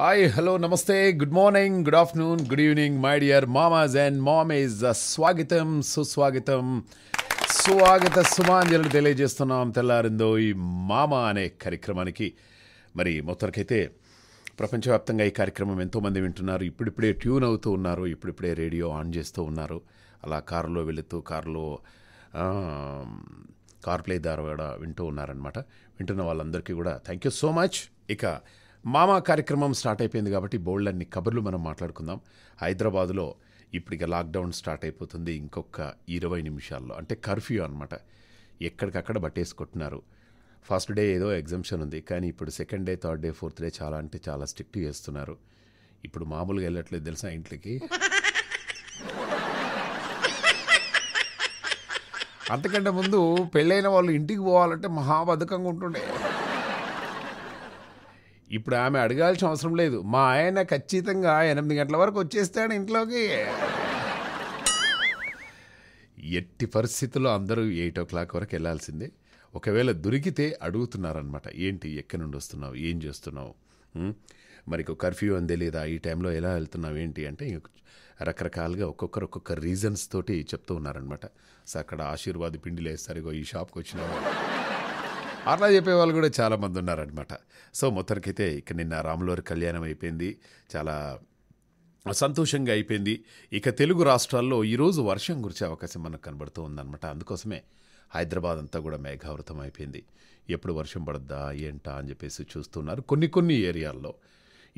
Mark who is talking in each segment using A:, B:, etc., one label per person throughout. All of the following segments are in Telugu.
A: హాయ్ హలో నమస్తే good morning good afternoon good evening my dear మామాజ్ అండ్ ఈజ్ స్వాగతం సుస్వాగతం స్వాగత సుమాంజలు తెలియజేస్తున్నాం తెల్లారిందో ఈ మామ అనే కార్యక్రమానికి మరి మొత్తరికైతే ప్రపంచవ్యాప్తంగా ఈ కార్యక్రమం ఎంతోమంది వింటున్నారు ఇప్పుడిప్పుడే ట్యూన్ అవుతూ ఉన్నారు ఇప్పుడిప్పుడే రేడియో ఆన్ చేస్తూ ఉన్నారు అలా కారులో వెళుతూ కారులో కార్ ప్లే ద్వారా కూడా వింటూ ఉన్నారనమాట వింటున్న వాళ్ళందరికీ కూడా థ్యాంక్ యూ సో మచ్ ఇక మామ కార్యక్రమం స్టార్ట్ అయిపోయింది కాబట్టి బోల్డ్ అన్ని కబుర్లు మనం మాట్లాడుకుందాం హైదరాబాద్లో ఇప్పటిక లాక్డౌన్ స్టార్ట్ అయిపోతుంది ఇంకొక ఇరవై నిమిషాల్లో అంటే కర్ఫ్యూ అనమాట ఎక్కడికక్కడ బట్టేసుకుంటున్నారు ఫస్ట్ డే ఏదో ఎగ్జామ్షన్ ఉంది కానీ ఇప్పుడు second day third day fourth day చాలా అంటే చాలా స్ట్రిక్ట్ చేస్తున్నారు ఇప్పుడు మామూలుగా వెళ్ళట్లేదు తెలుసా ఇంట్లోకి అంతకంటే ముందు పెళ్ళైన వాళ్ళు ఇంటికి పోవాలంటే మహాబద్ధకంగా ఉంటుండే ఇప్పుడు ఆమె అడగాల్సిన అవసరం లేదు మా ఆయన ఖచ్చితంగా ఎనిమిది గంటల వరకు వచ్చేస్తాడు ఇంట్లోకి ఎట్టి పరిస్థితుల్లో అందరూ ఎయిట్ ఓ క్లాక్ వరకు వెళ్ళాల్సిందే ఒకవేళ దొరికితే అడుగుతున్నారనమాట ఏంటి ఎక్కడి నుండి వస్తున్నావు ఏం చేస్తున్నావు మరికి కర్ఫ్యూ అందే లేదా ఈ టైంలో ఎలా వెళ్తున్నావు ఏంటి అంటే రకరకాలుగా ఒక్కొక్కరు ఒక్కొక్క రీజన్స్ తోటి చెప్తూ ఉన్నారనమాట సో అక్కడ ఆశీర్వాద పిండిలు వేస్తారు ఈ షాప్కి వచ్చినా అట్లా వాళ్ళు కూడా చాలామంది ఉన్నారనమాట సో మొత్తానికైతే ఇక నిన్న రాములవారి కళ్యాణం అయిపోయింది చాలా సంతోషంగా అయిపోయింది ఇక తెలుగు రాష్ట్రాల్లో ఈరోజు వర్షం కురిచే అవకాశం మనకు కనబడుతూ ఉందన్నమాట అందుకోసమే హైదరాబాద్ అంతా కూడా మేఘావృతం అయిపోయింది ఎప్పుడు వర్షం పడద్దా ఏంటా అని చెప్పేసి చూస్తున్నారు కొన్ని కొన్ని ఏరియాల్లో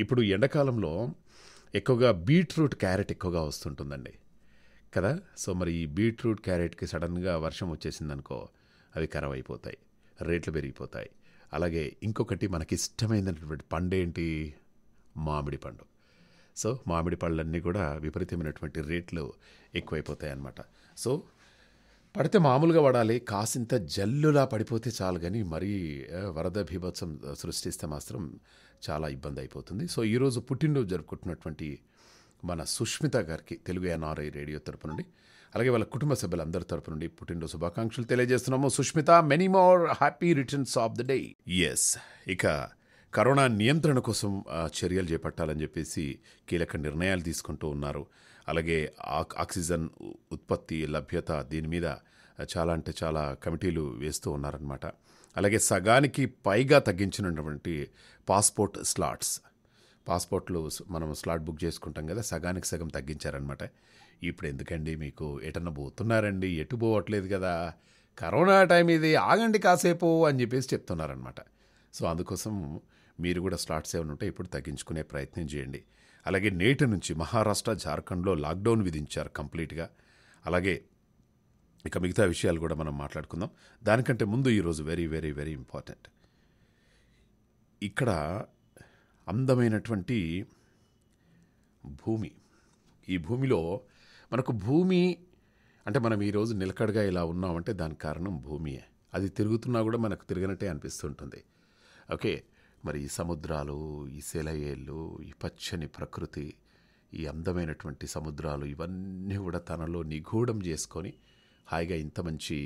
A: ఇప్పుడు ఎండాకాలంలో ఎక్కువగా బీట్రూట్ క్యారెట్ ఎక్కువగా వస్తుంటుందండి కదా సో మరి ఈ బీట్రూట్ క్యారెట్కి సడన్గా వర్షం వచ్చేసిందనుకో అవి ఖరాబ్ అయిపోతాయి రేట్లు పెరిగిపోతాయి అలాగే ఇంకొకటి మనకిష్టమైనటువంటి పండు ఏంటి మామిడి పండు సో మామిడి పళ్ళన్నీ కూడా విపరీతమైనటువంటి రేట్లు ఎక్కువైపోతాయి అన్నమాట సో పడితే మామూలుగా పడాలి కాసింత జల్లులా పడిపోతే చాలు కానీ మరీ వరద భీభత్సం సృష్టిస్తే మాత్రం చాలా ఇబ్బంది అయిపోతుంది సో ఈరోజు పుట్టినరోజు జరుపుకుంటున్నటువంటి మన సుష్మిత గారికి తెలుగు ఎన్ఆర్ఐ రేడియో తరపు నుండి అలాగే వాళ్ళ కుటుంబ సభ్యులందరి తరపు నుండి పుట్టినరోజు శుభాకాంక్షలు తెలియజేస్తున్నాము Sushmita many more happy returns of the day ఎస్ ఇక కరోనా నియంత్రణ కోసం చర్యలు చేపట్టాలని చెప్పేసి కీలక నిర్ణయాలు తీసుకుంటూ ఉన్నారు అలాగే ఆక్సిజన్ ఉత్పత్తి లభ్యత దీని మీద చాలా అంటే చాలా కమిటీలు వేస్తూ ఉన్నారనమాట అలాగే సగానికి పైగా తగ్గించినటువంటి పాస్పోర్ట్ స్లాట్స్ పాస్పోర్ట్లు మనం స్లాట్ బుక్ చేసుకుంటాం కదా సగానికి సగం తగ్గించారనమాట ఇప్పుడు ఎందుకండి మీకు ఎటన్నా పోతున్నారండి ఎటు పోవట్లేదు కదా కరోనా టైం ఇది ఆగండి కాసేపు అని చెప్పేసి చెప్తున్నారనమాట సో అందుకోసం మీరు కూడా స్లాట్స్ ఏమైనా ఉంటే ఇప్పుడు తగ్గించుకునే ప్రయత్నం చేయండి అలాగే నేటి నుంచి మహారాష్ట్ర జార్ఖండ్లో లాక్డౌన్ విధించారు కంప్లీట్గా అలాగే ఇక మిగతా విషయాలు కూడా మనం మాట్లాడుకుందాం దానికంటే ముందు ఈరోజు వెరీ వెరీ వెరీ ఇంపార్టెంట్ ఇక్కడ అందమైనటువంటి భూమి ఈ భూమిలో మనకు భూమి అంటే మనం ఈరోజు నిలకడగా ఇలా ఉన్నామంటే దానికి కారణం భూమియే అది తిరుగుతున్నా కూడా మనకు తిరిగినట్టే అనిపిస్తుంటుంది ఓకే మరి ఈ సముద్రాలు ఈ సెలయేళ్ళు ఈ పచ్చని ప్రకృతి ఈ అందమైనటువంటి సముద్రాలు ఇవన్నీ కూడా తనలో నిగూఢం చేసుకొని హాయిగా ఇంత మంచి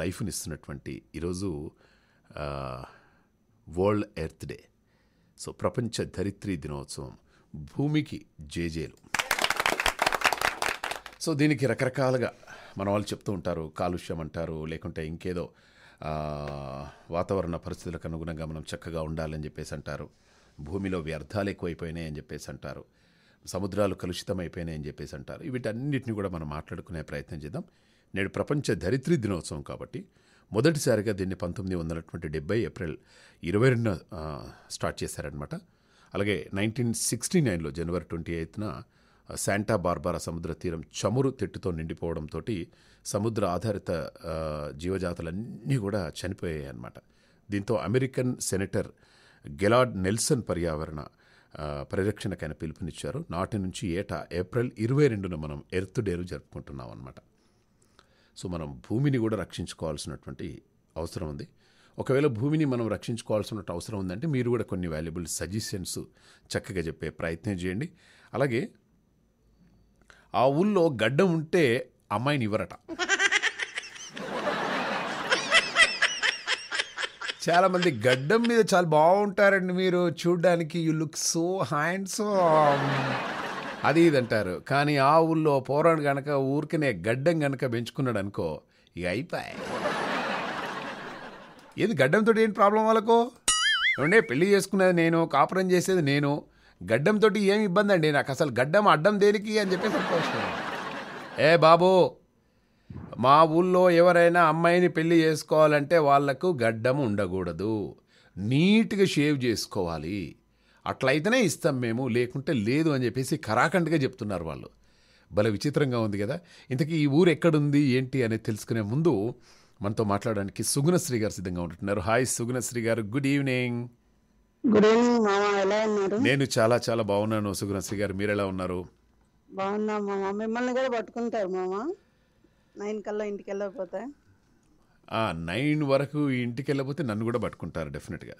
A: లైఫ్ని ఇస్తున్నటువంటి ఈరోజు వరల్డ్ ఎర్త్ డే సో ప్రపంచ ధరిత్రి దినోత్సవం భూమికి జేజేలు సో దీనికి రకరకాలుగా మన వాళ్ళు చెప్తూ ఉంటారు కాలుష్యం అంటారు లేకుంటే ఇంకేదో వాతావరణ పరిస్థితులకు అనుగుణంగా మనం చక్కగా ఉండాలని చెప్పేసి అంటారు భూమిలో వ్యర్థాలు ఎక్కువైపోయినాయి అని చెప్పేసి అంటారు సముద్రాలు కలుషితమైపోయినాయని అని చెప్పేసి అంటారు వీటన్నిటిని కూడా మనం మాట్లాడుకునే ప్రయత్నం చేద్దాం నేడు ప్రపంచ ధరిత్రి దినోత్సవం కాబట్టి మొదటిసారిగా దీన్ని పంతొమ్మిది వందల డెబ్బై ఏప్రిల్ ఇరవై రెండున స్టార్ట్ చేశారనమాట అలాగే నైన్టీన్ సిక్స్టీ నైన్లో జనవరి ట్వంటీ ఎయిత్న శాంటా బార్బారా సముద్ర తీరం చమురు తిట్టుతో నిండిపోవడంతో సముద్ర ఆధారిత జీవజాతులన్నీ కూడా చనిపోయాయి అన్నమాట దీంతో అమెరికన్ సెనేటర్ గెలాడ్ నెల్సన్ పర్యావరణ పరిరక్షణకైన పిలుపునిచ్చారు నాటి నుంచి ఏటా ఏప్రిల్ ఇరవై రెండున మనం ఎర్త్ డేను జరుపుకుంటున్నాం అనమాట సో మనం భూమిని కూడా రక్షించుకోవాల్సినటువంటి అవసరం ఉంది ఒకవేళ భూమిని మనం రక్షించుకోవాల్సిన అవసరం ఉందంటే మీరు కూడా కొన్ని వాల్యుబుల్ సజెషన్స్ చక్కగా చెప్పే ప్రయత్నం చేయండి అలాగే ఆ ఊళ్ళో గడ్డం ఉంటే అమ్మాయిని ఇవ్వరట చాలా మంది గడ్డం మీద చాలా బాగుంటారండి మీరు చూడ్డానికి యు లుక్ సో సో అది ఇది అంటారు కానీ ఆ ఊళ్ళో పోరాడు గనక ఊరికనే గడ్డం గనక పెంచుకున్నాడు అనుకో ఇక అయిపోయి ఏది గడ్డంతో ఏంటి ప్రాబ్లం వాళ్ళకు ఏమంటే పెళ్లి చేసుకునేది నేను కాపురం చేసేది నేను గడ్డంతో ఏమి ఇబ్బంది అండి నాకు అసలు గడ్డం అడ్డం దేనికి అని చెప్పేసి అనుకోవచ్చు ఏ బాబు మా ఊళ్ళో ఎవరైనా అమ్మాయిని పెళ్లి చేసుకోవాలంటే వాళ్లకు గడ్డం ఉండకూడదు నీట్గా షేవ్ చేసుకోవాలి అట్లయితేనే ఇస్తాం మేము లేకుంటే లేదు అని చెప్పేసి కరాఖండ్గా చెప్తున్నారు వాళ్ళు భలే విచిత్రంగా ఉంది కదా ఇంతకీ ఈ ఊరు ఎక్కడుంది ఏంటి అనేది తెలుసుకునే ముందు మనతో మాట్లాడడానికి సుగుణశ్రీ గారు సిద్ధంగా ఉంటున్నారు హాయ్ సుగుణశ్రీ గారు గుడ్ ఈవినింగ్ గుడ్ ఈవినింగ్ మామా ఎలా ఉన్నారు నేను చాలా చాలా బాగున్నాను సుగ్రశ్రీ గారు మీరు ఎలా ఉన్నారు
B: బాగున్నా మామ మిమ్మల్ని కూడా పట్టుకుంటారు మామా నైన్ కల్లా ఇంటికి వెళ్ళకపోతే
A: నైన్ వరకు ఇంటికి వెళ్ళకపోతే నన్ను కూడా పట్టుకుంటారు డెఫినెట్గా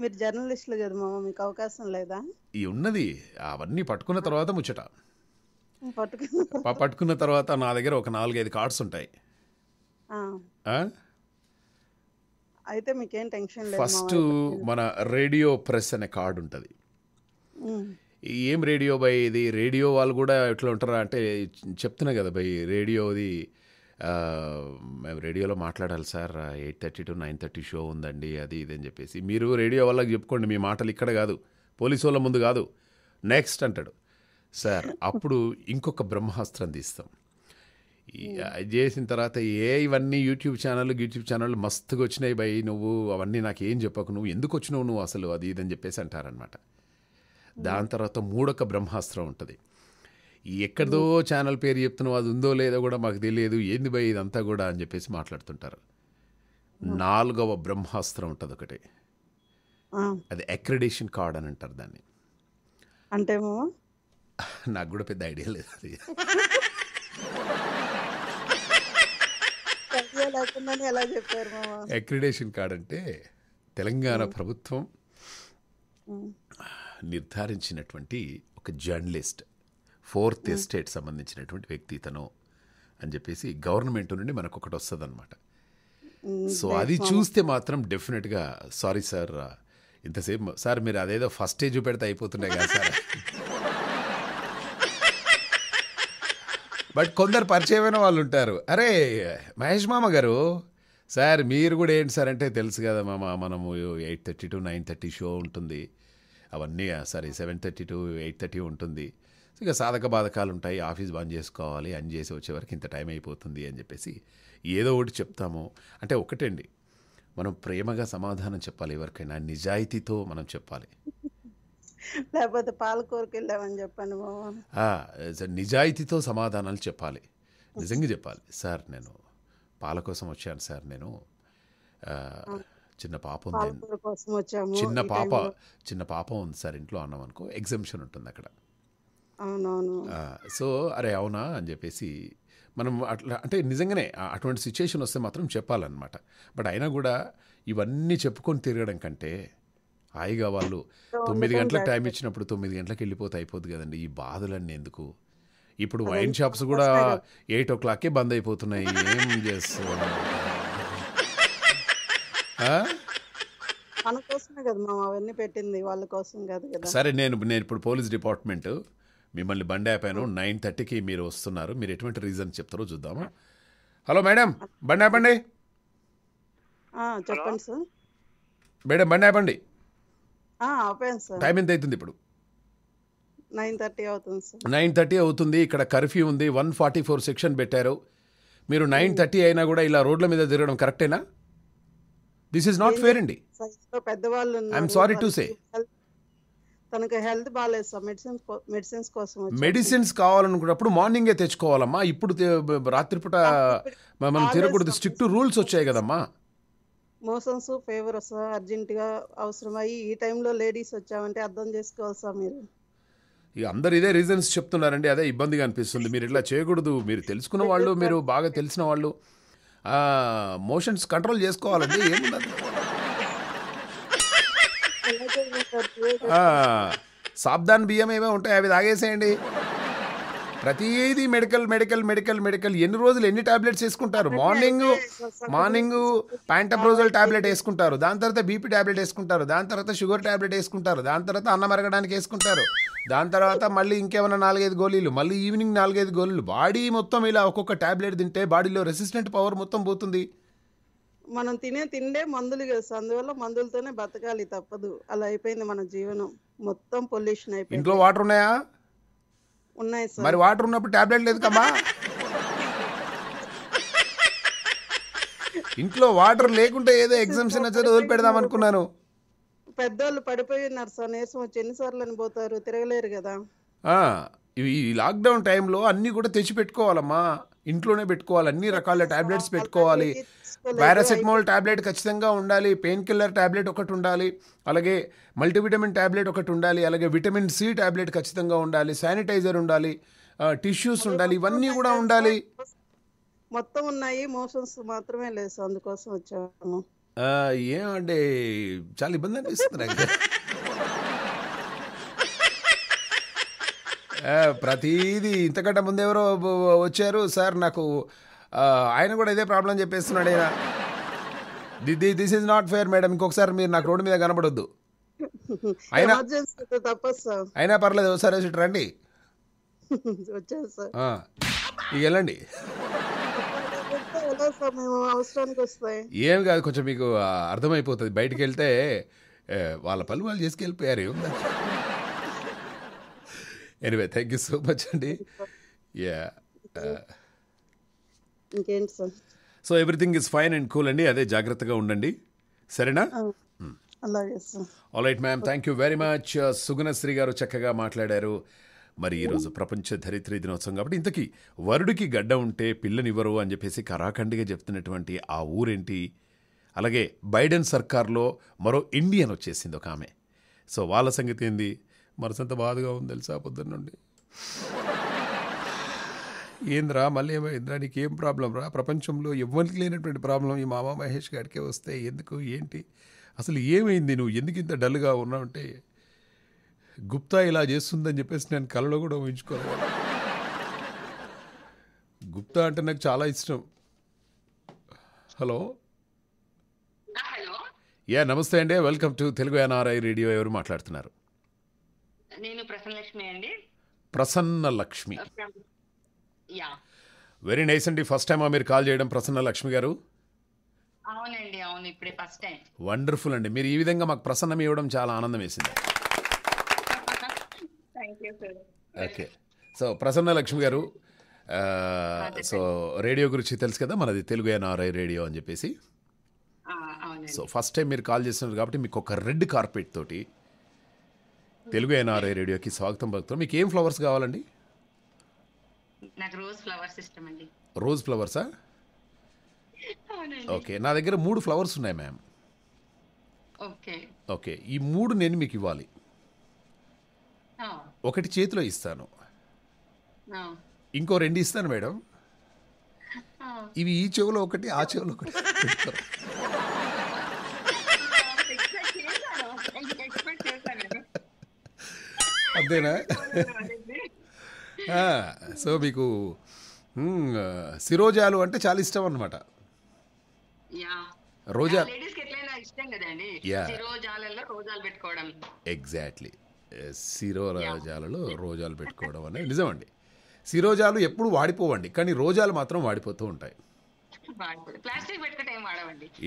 B: మీరు జర్నలిస్టులు కదా మామ మీకు అవకాశం లేదా
A: ఈ ఉన్నది అవన్నీ పట్టుకున్న తర్వాత ముచ్చట
B: పట్టుకున్న
A: పట్టుకున్న తర్వాత నా దగ్గర ఒక నాలుగైదు కార్డ్స్ ఉంటాయి
B: అయితే మీకేం టెన్షన్ లేదు ఫస్ట్
A: మన రేడియో ప్రెస్ అనే కార్డు ఉంటుంది ఏం రేడియో బై ఇది రేడియో వాళ్ళు కూడా ఎట్లా ఉంటారా అంటే చెప్తున్నా కదా బై రేడియోది మేము రేడియోలో మాట్లాడాలి sir eight thirty to nine thirty show ఉందండి అది ఇది అని చెప్పేసి మీరు రేడియో వాళ్ళకి చెప్పుకోండి మీ మాటలు ఇక్కడ కాదు పోలీసు వాళ్ళ ముందు కాదు నెక్స్ట్ అంటాడు సార్ అప్పుడు ఇంకొక బ్రహ్మాస్త్రం తీస్తాం అది చేసిన తర్వాత ఏ ఇవన్నీ యూట్యూబ్ ఛానల్ యూట్యూబ్ ఛానల్ మస్తుగా వచ్చినాయి బై నువ్వు అవన్నీ నాకు ఏం చెప్పకు నువ్వు ఎందుకు వచ్చినావు నువ్వు అసలు అది ఇదని చెప్పేసి అంటారనమాట దాని తర్వాత మూడొక బ్రహ్మాస్త్రం ఉంటుంది ఎక్కడదో ఛానల్ పేరు చెప్తున్నావు అది ఉందో లేదో కూడా మాకు తెలియదు ఏంది భయ్ ఇదంతా కూడా అని చెప్పేసి మాట్లాడుతుంటారు నాలుగవ బ్రహ్మాస్త్రం ఉంటుంది ఒకటి అది అక్రిడేషన్ కార్డ్ అని అంటారు దాన్ని అంటే నాకు కూడా పెద్ద ఐడియా లేదు అది అక్రిడేషన్ కార్డ్ అంటే తెలంగాణ ప్రభుత్వం నిర్ధారించినటువంటి ఒక జర్నలిస్ట్ ఫోర్త్ ఎస్టేట్ సంబంధించినటువంటి వ్యక్తి తను అని చెప్పేసి గవర్నమెంట్ నుండి మనకు ఒకటి వస్తుంది అనమాట
C: సో అది చూస్తే
A: మాత్రం డెఫినెట్గా సారీ సార్ ఇంతసేపు సార్ మీరు అదేదో ఫస్ట్ ఏజ్ పెడితే అయిపోతుండే కదా సార్ బట్ కొందరు పరిచయమైన వాళ్ళు ఉంటారు అరే మహేష్ మామ గారు సార్ మీరు కూడా ఏంటి సార్ అంటే తెలుసు కదా మామ మనము eight thirty to nine thirty show ఉంటుంది అవన్నీ sorry seven thirty to eight thirty ఉంటుంది ఇక సాధక బాధకాలు ఉంటాయి ఆఫీస్ బంద్ చేసుకోవాలి అని చేసి వచ్చే వరకు ఇంత టైం అయిపోతుంది అని చెప్పేసి ఏదో ఒకటి చెప్తాము అంటే ఒకటండి మనం ప్రేమగా సమాధానం చెప్పాలి ఎవరికైనా నిజాయితీతో మనం చెప్పాలి
B: లేకపోతే పాలకూరకి వెళ్ళామని చెప్పండి
A: నిజాయితీతో సమాధానాలు చెప్పాలి నిజంగా చెప్పాలి సార్ నేను పాల కోసం వచ్చాను సార్ నేను చిన్న పాప ఉంది చిన్న పాప చిన్న పాప ఉంది సార్ ఇంట్లో అన్నాం అనుకో ఎగ్జిబిషన్ ఉంటుంది అక్కడ సో అరే అవునా అని చెప్పేసి మనం అట్లా అంటే నిజంగానే అటువంటి సిచ్యుయేషన్ వస్తే మాత్రం చెప్పాలన్నమాట బట్ అయినా కూడా ఇవన్నీ చెప్పుకొని తిరగడం కంటే హాయిగా వాళ్ళు తొమ్మిది గంటలకు టైం ఇచ్చినప్పుడు తొమ్మిది గంటలకు వెళ్ళిపోతే అయిపోతుంది కదండి ఈ బాధలన్నీ ఎందుకు ఇప్పుడు వైన్ షాప్స్ కూడా ఎయిట్ ఓ క్లాక్కే బంద్ అయిపోతున్నాయి ఏం చేస్తున్నా
B: కదా అవన్నీ పెట్టింది సరే
A: నేను నేను ఇప్పుడు పోలీస్ డిపార్ట్మెంట్ మిమ్మల్ని బండి ఆపాను నైన్ థర్టీకి మీరు వస్తున్నారు మీరు ఎటువంటి రీజన్ చెప్తారో చూద్దాము హలో మేడం బండి ఆపండి చెప్పండి సార్ మేడం బండి ఆపండి టైం ఎంత అవుతుంది ఇప్పుడు
B: నైన్ థర్టీ అవుతుంది
A: నైన్ థర్టీ అవుతుంది ఇక్కడ కర్ఫ్యూ ఉంది వన్ ఫార్టీ ఫోర్ సెక్షన్ పెట్టారు మీరు నైన్ థర్టీ అయినా కూడా ఇలా రోడ్ల మీద తిరగడం కరెక్టేనా దిస్ ఈస్ నాట్ ఫేర్ అండి
B: ఐఎమ్ సారీ టు సే తనకు హెల్త్ బాగాలేదు సార్ మెడిసిన్స్ మెడిసిన్స్ కోసం మెడిసిన్స్
A: కావాలనుకున్నప్పుడు మార్నింగే తెచ్చుకోవాలమ్మా ఇప్పుడు రాత్రిపూట మనం తిరగకూడదు స్ట్రిక్ట్ రూల్స్ వచ్చాయి కదమ్మా
B: మోషన్స్ ఫీవర్ వస్తా అర్జెంటుగా అవసరమయ్యి ఈ టైంలో లేడీస్ వచ్చామంటే అర్థం చేసుకోవాలి సార్ మీరు
A: ఇక అందరు ఇదే రీజన్స్ చెప్తున్నారండి అదే ఇబ్బందిగా అనిపిస్తుంది మీరు ఇట్లా చేయకూడదు మీరు తెలుసుకున్న వాళ్ళు మీరు బాగా తెలిసిన వాళ్ళు మోషన్స్ కంట్రోల్ చేసుకోవాలండి ఏముందండి సాబ్దాన్ బియ్యం ఏమేమి ఉంటాయి అవి తాగేసేయండి ప్రతిది మెడికల్ మెడికల్ మెడికల్ మెడికల్ ఎన్ని రోజులు ఎన్ని టాబ్లెట్స్ వేసుకుంటారు మార్నింగ్ మార్నింగ్ ప్యాంటప్రోజల్ టాబ్లెట్ వేసుకుంటారు దాని తర్వాత బీపీ టాబ్లెట్ వేసుకుంటారు దాని తర్వాత షుగర్ టాబ్లెట్ వేసుకుంటారు దాని తర్వాత అన్నం అరగడానికి వేసుకుంటారు దాని తర్వాత మళ్ళీ ఇంకేమైనా నాలుగైదు గోళీలు మళ్ళీ ఈవినింగ్ నాలుగైదు గోళీలు బాడీ మొత్తం ఇలా ఒక్కొక్క టాబ్లెట్ తింటే బాడీలో రెసిస్టెంట్ పవర్ మొత్తం పోతుంది
B: మనం తినే తిండే మందులు అందువల్ల మందులతోనే బతకాలి తప్పదు అలా అయిపోయింది మన జీవనం మొత్తం పొల్యూషన్ అయిపోయింది ఇంట్లో
A: వాటర్ ఉన్నాయా ఉన్నాయి సార్ మరి వాటర్ ఉన్నప్పుడు టాబ్లెట్ లేదు కమ్మా ఇంట్లో వాటర్ లేకుంటే ఏదో ఎగ్జామ్షన్ వచ్చేది వదిలి పెడదాం అనుకున్నాను
B: పెద్దోళ్ళు పడిపోయి ఉన్నారు సార్ నేసం వచ్చి ఎన్నిసార్లు అని పోతారు తిరగలేరు కదా
A: ఈ లాక్డౌన్ టైంలో అన్నీ కూడా తెచ్చిపెట్టుకోవాలమ్మా ఇంట్లోనే పెట్టుకోవాలి అన్ని రకాల టాబ్లెట్స్ పెట్టుకోవాలి
C: పారాసెటమాల్
A: టాబ్లెట్ ఖచ్చితంగా ఉండాలి పెయిన్ కిల్లర్ టాబ్లెట్ ఒకటి ఉండాలి అలాగే మల్టీవిటమిన్ టాబ్లెట్ ఒకటి ఉండాలి అలాగే విటమిన్ సి టాబ్లెట్ ఖచ్చితంగా ఉండాలి శానిటైజర్ ఉండాలి టిష్యూస్ ఉండాలి ఇవన్నీ కూడా ఉండాలి
B: మొత్తం ఉన్నాయి మోషన్స్ మాత్రమే లేదు అందుకోసం వచ్చాము
A: ఏమంటే చాలా ఇబ్బంది అనిపిస్తుంది ప్రతీది ఇంతకంటే ముందెవరో వచ్చారు సార్ నాకు ఆయన కూడా ఇదే ప్రాబ్లం చెప్పేస్తున్నాడు ఆయన this is not fair madam ఇంకొకసారి మీరు నాకు రోడ్డు మీద కనపడొద్దు అయినా అయినా పర్లేదు సరే సిట్ రండి
B: ఇక
A: వెళ్ళండి ఏం కాదు కొంచెం మీకు అర్థమైపోతుంది బయటకు వెళ్తే వాళ్ళ పనులు వాళ్ళు చేసుకెళ్ళిపోయారు anyway thank you so much అండి yeah so everything is fine and cool అండి అదే జాగ్రత్తగా ఉండండి సరేనా all right ma'am thank you very much Sugunasri garu చక్కగా మాట్లాడారు మరి ఈరోజు ప్రపంచ ధరిత్రీ దినోత్సవం కాబట్టి ఇంతకీ వరుడికి గడ్డ ఉంటే పిల్లనివ్వరు అని చెప్పేసి కరాఖండిగా చెప్తున్నటువంటి ఆ ఊరేంటి అలాగే బైడెన్ సర్కార్లో మరో ఇండియన్ వచ్చేసింది ఒక ఆమె సో వాళ్ళ సంగతి ఏంది మనసంత బాధగా ఉంది తెలుసా పొద్దున్న నుండి ఏంద్రా మళ్ళీ ఏమైందిరా ఏం ప్రాబ్లం రా ప్రపంచంలో ఎవరికి లేనటువంటి ప్రాబ్లం ఈ మామ మహేష్ గారికే వస్తే ఎందుకు ఏంటి అసలు ఏమైంది నువ్వు ఎందుకు ఇంత డల్గా ఉన్నావు అంటే గుప్తా ఇలా చేస్తుందని చెప్పేసి నేను కలలో కూడా ఊహించుకోవాలి గుప్తా అంటే నాకు చాలా ఇష్టం హలో యా నమస్తే అండి welcome to Telugu NRI radio ఎవరు మాట్లాడుతున్నారు
D: నేను ప్రసన్నలక్ష్మి అండి
A: ప్రసన్న లక్ష్మి వెరీ నైస్ అండి ఫస్ట్ టైం మీరు కాల్ చేయడం ప్రసన్న లక్ష్మి గారు
D: అవునండి అవును ఇప్పుడే ఫస్ట్ టైం
A: వండర్ఫుల్ అండి మీరు ఈ విధంగా మాకు ప్రసన్నం ఇవ్వడం చాలా ఆనందం వేసింది ఓకే సో ప్రసన్న లక్ష్మి గారు సో రేడియో గురించి తెలుసు కదా మనది తెలుగు ఎన్ఆర్ఐ రేడియో అని చెప్పేసి సో ఫస్ట్ టైం మీరు కాల్ చేస్తున్నారు కాబట్టి మీకు ఒక రెడ్ కార్పెట్ తోటి తెలుగు ఎన్ఆర్ఐ రేడియోకి స్వాగతం భక్తులు మీకు ఏం ఫ్లవర్స్ కావాలండి
D: రోజ్ ఫ్లవర్స్ ఫ్లవర్సా ఓకే
A: నా దగ్గర మూడు ఫ్లవర్స్ ఉన్నాయి మ్యామ్ ఓకే ఓకే ఈ మూడు నేను మీకు ఇవ్వాలి ఒకటి చేతిలో ఇస్తాను ఇంకో రెండు ఇస్తాను మేడం ఇవి ఈ చెవులో ఒకటి ఆ చెవులో ఒకటి అంతేనా సో మీకు సిరోజాలు అంటే చాలా ఇష్టం అనమాట రోజా ఎగ్జాక్ట్లీ సిరోజాలలో రోజాలు పెట్టుకోవడం అనేది నిజమండి సిరోజాలు ఎప్పుడు వాడిపోవండి కానీ రోజాలు మాత్రం వాడిపోతూ ఉంటాయి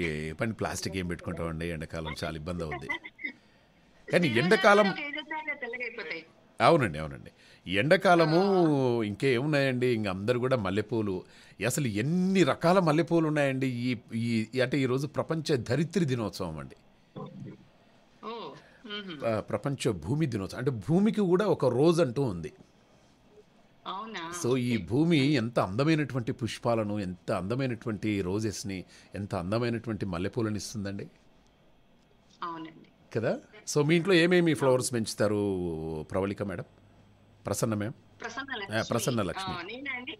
A: ఏ పని ప్లాస్టిక్ ఏం పెట్టుకుంటామండి ఎండాకాలం చాలా ఇబ్బంది అవుద్ది కానీ ఎండాకాలం అవునండి అవునండి ఎండాకాలము ఇంకేమున్నాయండి ఇంక అందరు కూడా మల్లెపూలు అసలు ఎన్ని రకాల మల్లెపూలు ఉన్నాయండి ఈ ఈ అంటే ఈరోజు ప్రపంచ ధరిత్రి దినోత్సవం అండి ప్రపంచ భూమి దినోత్సవం అంటే భూమికి కూడా ఒక రోజు అంటూ ఉంది సో ఈ భూమి ఎంత అందమైనటువంటి పుష్పాలను ఎంత అందమైనటువంటి రోజెస్ని ఎంత అందమైనటువంటి మల్లెపూలను ఇస్తుందండి కదా సో మీ ఇంట్లో ఏమేమి ఫ్లవర్స్ పెంచుతారు ప్రవళిక మేడం ప్రసన్న మేడం ప్రసన్న లక్ష్మి నేనండి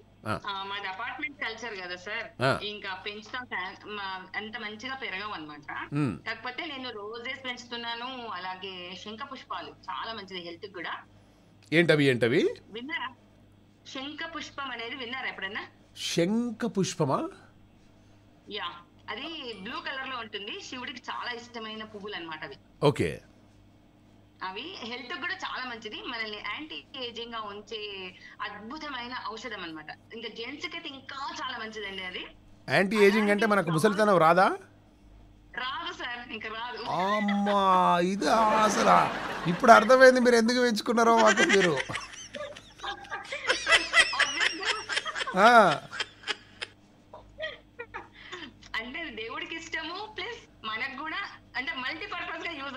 D: మాది అపార్ట్మెంట్ కల్చర్ కదా సార్ ఇంకా పెంచుతాం అంత మంచిగా పెరగవు అనమాట కాకపోతే నేను రోజెస్ పెంచుతున్నాను అలాగే శంఖ పుష్పాలు చాలా మంచిది హెల్త్ కూడా
A: ఏంటవి ఏంటవి
D: విన్నారా శంఖ పుష్పం అనేది విన్నారా ఎప్పుడన్నా
A: శంఖ పుష్పమా
D: యా అది బ్లూ కలర్ లో ఉంటుంది శివుడికి చాలా ఇష్టమైన పువ్వులు అనమాట అవి ఓకే అవి హెల్త్ కూడా చాలా మంచిది మనల్ని యాంటీ ఏజింగ్ గా ఉంచే అద్భుతమైన ఔషధం అనమాట ఇంకా జెంట్స్ కి అయితే ఇంకా చాలా మంచిదండి అది
A: యాంటీ ఏజింగ్ అంటే మనకు ముసలితనం రాదా రాదు సార్ ఇంకా రాదు అమ్మా ఇది అసలు ఇప్పుడు అర్థమైంది మీరు ఎందుకు పెంచుకున్నారో మాకు మీరు ఆ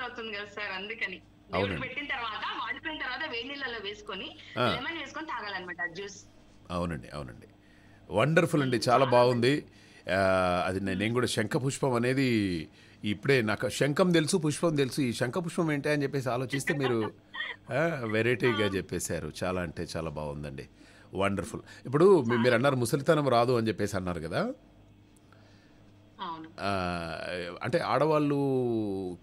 D: పవర్ అవుతుంది కదా సార్ అందుకని దేవుడు పెట్టిన తర్వాత వాడిపోయిన తర్వాత వేడి నీళ్ళలో వేసుకొని లెమన్ వేసుకొని తాగాలన్నమాట జ్యూస్
A: అవునండి అవునండి వండర్ఫుల్ అండి చాలా బాగుంది అది నేను కూడా శంఖ పుష్పం అనేది ఇప్పుడే నాకు శంఖం తెలుసు పుష్పం తెలుసు ఈ శంఖ పుష్పం ఏంటి అని చెప్పేసి ఆలోచిస్తే మీరు వెరైటీగా చెప్పేశారు చాలా అంటే చాలా బాగుందండి వండర్ఫుల్ ఇప్పుడు మీరు అన్నారు ముసలితనం రాదు అని చెప్పేసి అన్నారు కదా అంటే ఆడవాళ్ళు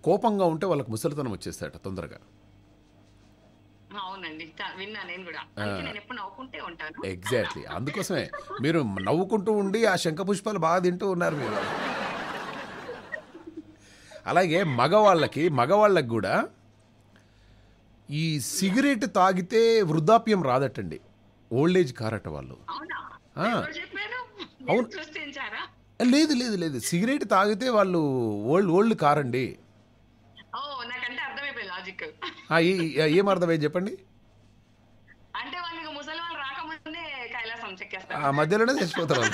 A: కోపంగా ఉంటే వాళ్ళకి ముసలితనం వచ్చేసాట తొందరగా ఎగ్జాక్ట్లీ అందుకోసమే మీరు నవ్వుకుంటూ ఉండి ఆ శంఖ పుష్పాలు బాగా తింటూ ఉన్నారు మీరు అలాగే మగవాళ్ళకి మగవాళ్ళకి కూడా ఈ సిగరెట్ తాగితే వృద్ధాప్యం రాదటండి ఓల్డ్ ఏజ్ కారట వాళ్ళు
C: అవును
A: లేదు లేదు లేదు సిగరెట్ తాగితే వాళ్ళు ఓల్డ్ ఓల్డ్ కారండి
D: ఓ నాకంటే ఏం చెప్పండి ఆ
A: మధ్యలోనే చచ్చిపోతారు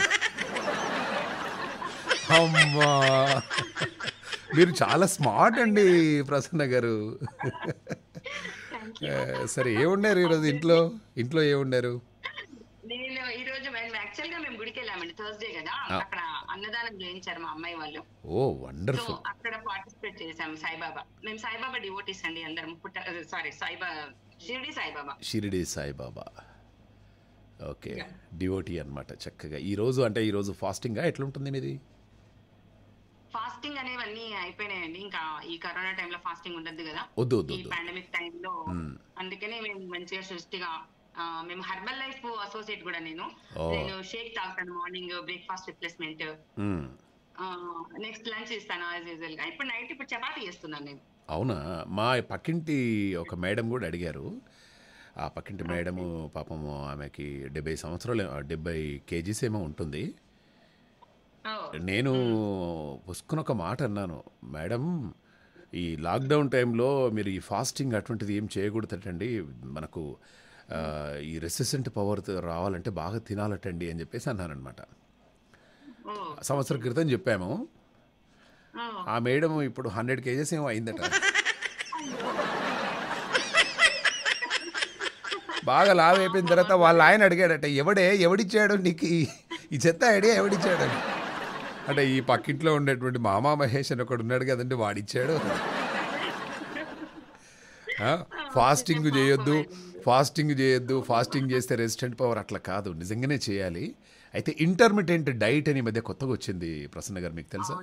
A: అమ్మా మీరు చాలా స్మార్ట్ అండి ప్రసన్న గారు సరే ఏముండారు ఈరోజు ఇంట్లో ఇంట్లో ఏముండారు
D: నేను ఈ రోజు మేము గుడికి వెళ్ళామండి థర్స్డే కదా అక్కడ అన్నదానం చేయించారు మా అమ్మాయి వాళ్ళు
A: ఓ వండర్ఫుల్
D: అక్కడ పార్టిసిపేట్ చేశాం సాయిబాబా మేము సాయిబాబా డివోటీస్ అండి అందరం పుట్ట sorry Saibaba Shirdi Saibaba
A: Shirdi Saibaba okay devotee అనమాట చక్కగా ఈ రోజు అంటే ఈ రోజు ఫాస్టింగ్ ఎట్లుంటుంది మీది
D: ఫాస్టింగ్ అనేవన్నీ అయిపోయినాయండి ఇంకా ఈ కరోనా టైంలో ఫాస్టింగ్ ఉండదు కదా వద్దు ఈ పాండమిక్ టైంలో అందుకనే మేము మంచిగా సృష్టిగా మేము హర్బల్ లైఫ్ అసోసియేట్ కూడా నేను నేను షేక్ తాగుతాను morning breakfast replacement next lunch ఇస్తాను యాజ్ యూజువల్ గా ఇప్పుడు నైట్ ఇప్పుడు చపాతి చేస్తున్నాను నేను
A: అవునా మా పక్కింటి ఒక మేడం కూడా అడిగారు ఆ పక్కింటి మేడము పాపము ఆమెకి డెబ్బై సంవత్సరాలు డెబ్బై కేజీస్ ఏమో ఉంటుంది నేను పుసుకుని ఒక మాట అన్నాను మేడం ఈ లాక్డౌన్ టైంలో మీరు ఈ ఫాస్టింగ్ అటువంటిది ఏం చేయకూడదటండి మనకు ఈ రెసిస్టెంట్ పవర్ రావాలంటే బాగా తినాలటండి అని చెప్పేసి అనమాట సంవత్సరం క్రితం చెప్పాము ఆ మేడం ఇప్పుడు హండ్రెడ్ కేజెస్ ఏమో అయిందట బాగా లావ్ అయిపోయిన తర్వాత వాళ్ళ ఆయన అడిగాడట ఎవడే ఎవడిచ్చాడు నీకు ఈ చెత్త ఐడియా ఎవడిచ్చాడు అంటే ఈ పక్కింట్లో ఉండేటువంటి మామా మహేష్ అని ఒకడు ఉన్నాడు కదండి వాడిచ్చాడు ఫాస్టింగ్ చేయొద్దు ఫాస్టింగ్ చేయొద్దు ఫాస్టింగ్ చేస్తే రెసిస్టెంట్ పవర్ అట్లా కాదు నిజంగానే చేయాలి అయితే ఇంటర్మీడియంట్ డైట్ అని మధ్య కొత్తగా వచ్చింది ప్రసన్న గారు మీకు తెలుసా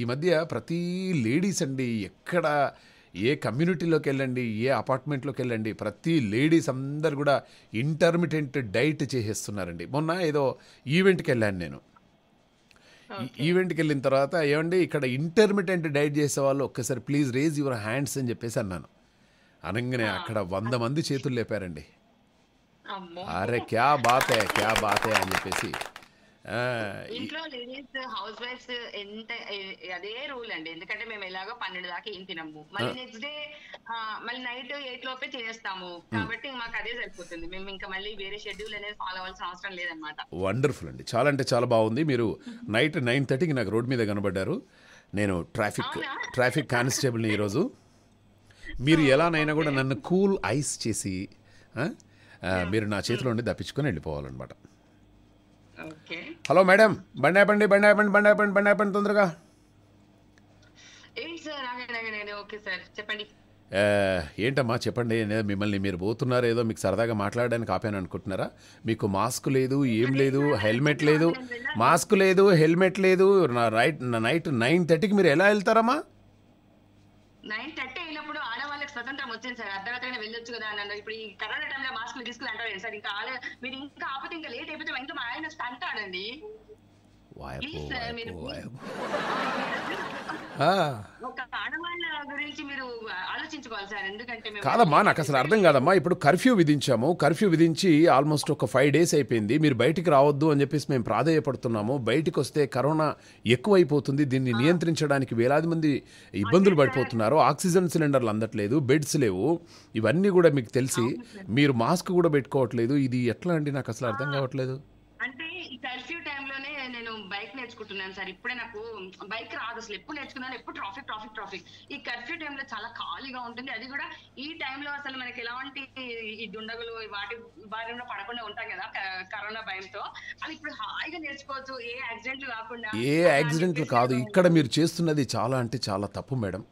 A: ఈ మధ్య ప్రతి లేడీస్ అండి ఎక్కడ ఏ కమ్యూనిటీలోకి వెళ్ళండి ఏ అపార్ట్మెంట్లోకి వెళ్ళండి ప్రతి లేడీస్ అందరు కూడా ఇంటర్మిటెంట్ డైట్ చేసేస్తున్నారండి మొన్న ఏదో ఈవెంట్కి వెళ్ళాను నేను ఈవెంట్కి వెళ్ళిన తర్వాత ఏమండి ఇక్కడ ఇంటర్మిటెంట్ డైట్ చేసే వాళ్ళు ఒక్కసారి ప్లీజ్ రేజ్ యువర్ హ్యాండ్స్ అని చెప్పేసి అన్నాను అనగానే అక్కడ వంద మంది చేతులు లేపారండి అరే క్యా బాతే క్యా బాతే అని చెప్పేసి ఇంట్లో లేడీస్ హౌస్ వైఫ్స్ ఎంత అదే రూల్ అండి ఎందుకంటే మేము ఎలాగో పన్నెండు దాకా ఏం తినము మళ్ళీ
D: నెక్స్ట్ డే మళ్ళీ నైట్ ఎయిట్ లోపే తినేస్తాము కాబట్టి మాకు అదే సరిపోతుంది మేము ఇంకా మళ్ళీ వేరే షెడ్యూల్ అనేది ఫాలో అవ్వాల్సిన అవసరం లేదన్నమాట
A: వండర్ఫుల్ అండి చాలా అంటే చాలా బాగుంది మీరు నైట్ నైన్ థర్టీకి నాకు రోడ్ మీద కనబడ్డారు నేను ట్రాఫిక్ ట్రాఫిక్ కానిస్టేబుల్ని ఈరోజు మీరు ఎలానైనా కూడా నన్ను కూల్ ఐస్ చేసి మీరు నా చేతిలో ఉండి తప్పించుకొని వెళ్ళిపోవాలన్నమాట హలో మేడం బండి ఆపండి బండి ఆపండి బండి బండి తొందరగా ఏంటమ్మా చెప్పండి మిమ్మల్ని మీరు పోతున్నారు ఏదో మీకు సరదాగా మాట్లాడడానికి ఆపాను అనుకుంటున్నారా మీకు మాస్క్ లేదు ఏం లేదు హెల్మెట్ లేదు మాస్క్ లేదు హెల్మెట్ లేదు నా రైట్ నైట్ నైన్ థర్టీకి మీరు ఎలా వెళ్తారమ్మా
D: నైన్ థర్టీ అయినప్పుడు ఆడవాళ్ళకి స్వతంత్రం వచ్చింది సార్ అర్ధరాత్రైనా వెళ్ళొచ్చు కదా అన్న ఇప్పుడు ఈ కరోనా టైంలో మాస్కులు తీసుకుని అంటారు సార్ ఇంకా మీరు ఇంకా ఆపితే ఇంకా లేట్ అయిపోతే ఇంకా మా ఆయన అంటాడండి
C: వాయపు
A: కాదమ్మా నాకు అసలు అర్థం కాదమ్మా ఇప్పుడు కర్ఫ్యూ విధించాము కర్ఫ్యూ విధించి ఆల్మోస్ట్ ఒక ఫైవ్ డేస్ అయిపోయింది మీరు బయటికి రావద్దు అని చెప్పేసి మేము ప్రాధాయపడుతున్నాము బయటికి వస్తే కరోనా ఎక్కువైపోతుంది దీన్ని నియంత్రించడానికి వేలాది మంది ఇబ్బందులు పడిపోతున్నారు ఆక్సిజన్ సిలిండర్లు అందట్లేదు బెడ్స్ లేవు ఇవన్నీ కూడా మీకు తెలిసి మీరు మాస్క్ కూడా పెట్టుకోవట్లేదు ఇది ఎట్లా అండి నాకు అసలు అర్థం కావట్లేదు
D: అంటే ఈ కర్ఫ్యూ టైంలోనే నేను బైక్ నేర్చుకుంటున్నాను సార్ ఇప్పుడే నాకు బైక్ రాదు అసలు ఎప్పుడు నేర్చుకున్నాను ఎప్పుడు ట్రాఫిక్ ట్రాఫిక్ ట్రాఫిక్ ఈ కర్ఫ్యూ టైంలో చాలా ఖాళీగా ఉంటుంది అది కూడా ఈ టైంలో అసలు మనకి ఎలాంటి ఈ దుండగులు వాటి బారిన పడకుండా ఉంటాం కదా కరోనా భయంతో అది ఇప్పుడు
A: హాయిగా నేర్చుకోవచ్చు ఏ యాక్సిడెంట్లు కాకుండా ఏ యాక్సిడెంట్లు కాదు ఇక్కడ మీరు చేస్తున్నది చాలా అంటే చాలా తప్పు మేడం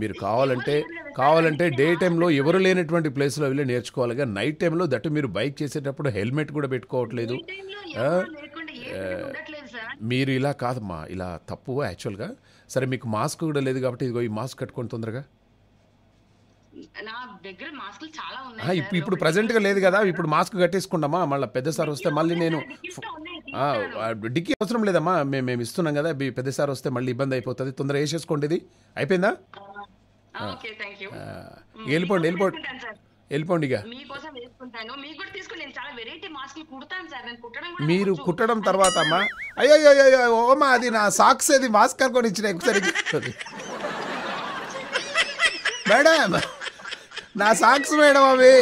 A: మీరు కావాలంటే కావాలంటే డే టైంలో ఎవరు లేనటువంటి ప్లేస్లో వెళ్ళి నేర్చుకోవాలిగా నైట్ టైంలో దట్టు మీరు బైక్ చేసేటప్పుడు హెల్మెట్ కూడా పెట్టుకోవట్లేదు మీరు ఇలా కాదమ్మా ఇలా తప్పు యాక్చువల్గా సరే మీకు మాస్క్ కూడా లేదు కాబట్టి ఇదిగో ఈ మాస్క్ కట్టుకొని తొందరగా నా దగ్గర చాలా ఉన్నాయి ఇప్పుడు ఇప్పుడు ప్రజెంట్ గా లేదు కదా ఇప్పుడు మాస్క్ కట్టేసుకుంటామా మళ్ళీ పెద్ద సార్ వస్తే మళ్ళీ నేను డిక్కి అవసరం లేదమ్మా మేము మేము ఇస్తున్నాం కదా పెద్ద సార్ వస్తే మళ్ళీ ఇబ్బంది అయిపోతుంది తొందరగా వేసేసుకోండి ఇది అయిపోయిందా వెళ్ళిపోండి వెళ్ళిపోండి వెళ్ళిపోండి ఇక మీరు కుట్టడం తర్వాత అమ్మా అయ్యో అమ్మా అది నా సాక్స్ అది మాస్క్ అనుకొని ఇచ్చిన ఒకసారి మేడం నా సాక్స్ మేడం అవి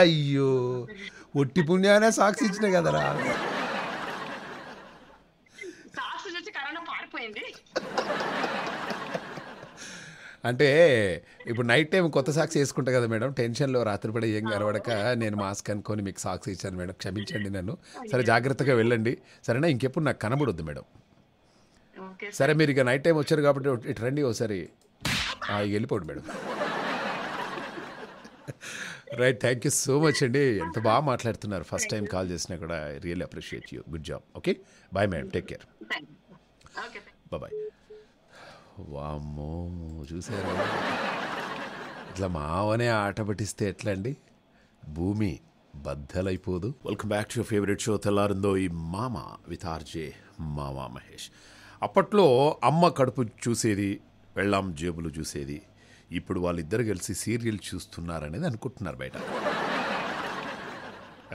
A: అయ్యో ఒట్టి పుణ్యానే సాక్స్ ఇచ్చిన కదరా అంటే ఇప్పుడు నైట్ టైం కొత్త సాక్స్ వేసుకుంటా కదా మేడం టెన్షన్లో రాత్రిపడి ఏం కనబడక నేను మాస్క్ అనుకొని మీకు సాక్స్ ఇచ్చాను మేడం క్షమించండి నన్ను సరే జాగ్రత్తగా వెళ్ళండి సరేనా ఇంకెప్పుడు నాకు కనబడొద్దు మేడం సరే మీరు ఇక నైట్ టైం వచ్చారు కాబట్టి ఇటు రండి ఒకసారి వెళ్ళిపోండి madam right thank you so much అండి ఎంత బాగా మాట్లాడుతున్నారు ఫస్ట్ టైం కాల్ చేసినా కూడా real appreciate you good job okay bye madam take care bye వామ్మో చూసారా ఇట్లా మావనే ఆట పట్టిస్తే ఎట్లా అండి భూమి బద్దలైపోదు welcome back to your favourite show తెల్లారిందో ఈ మామ విత్ ఆర్జే మామ మహేష్ అప్పట్లో అమ్మ కడుపు చూసేది వెళ్ళాం జేబులు చూసేది ఇప్పుడు వాళ్ళిద్దరు కలిసి సీరియల్ చూస్తున్నారనేది అనుకుంటున్నారు బయట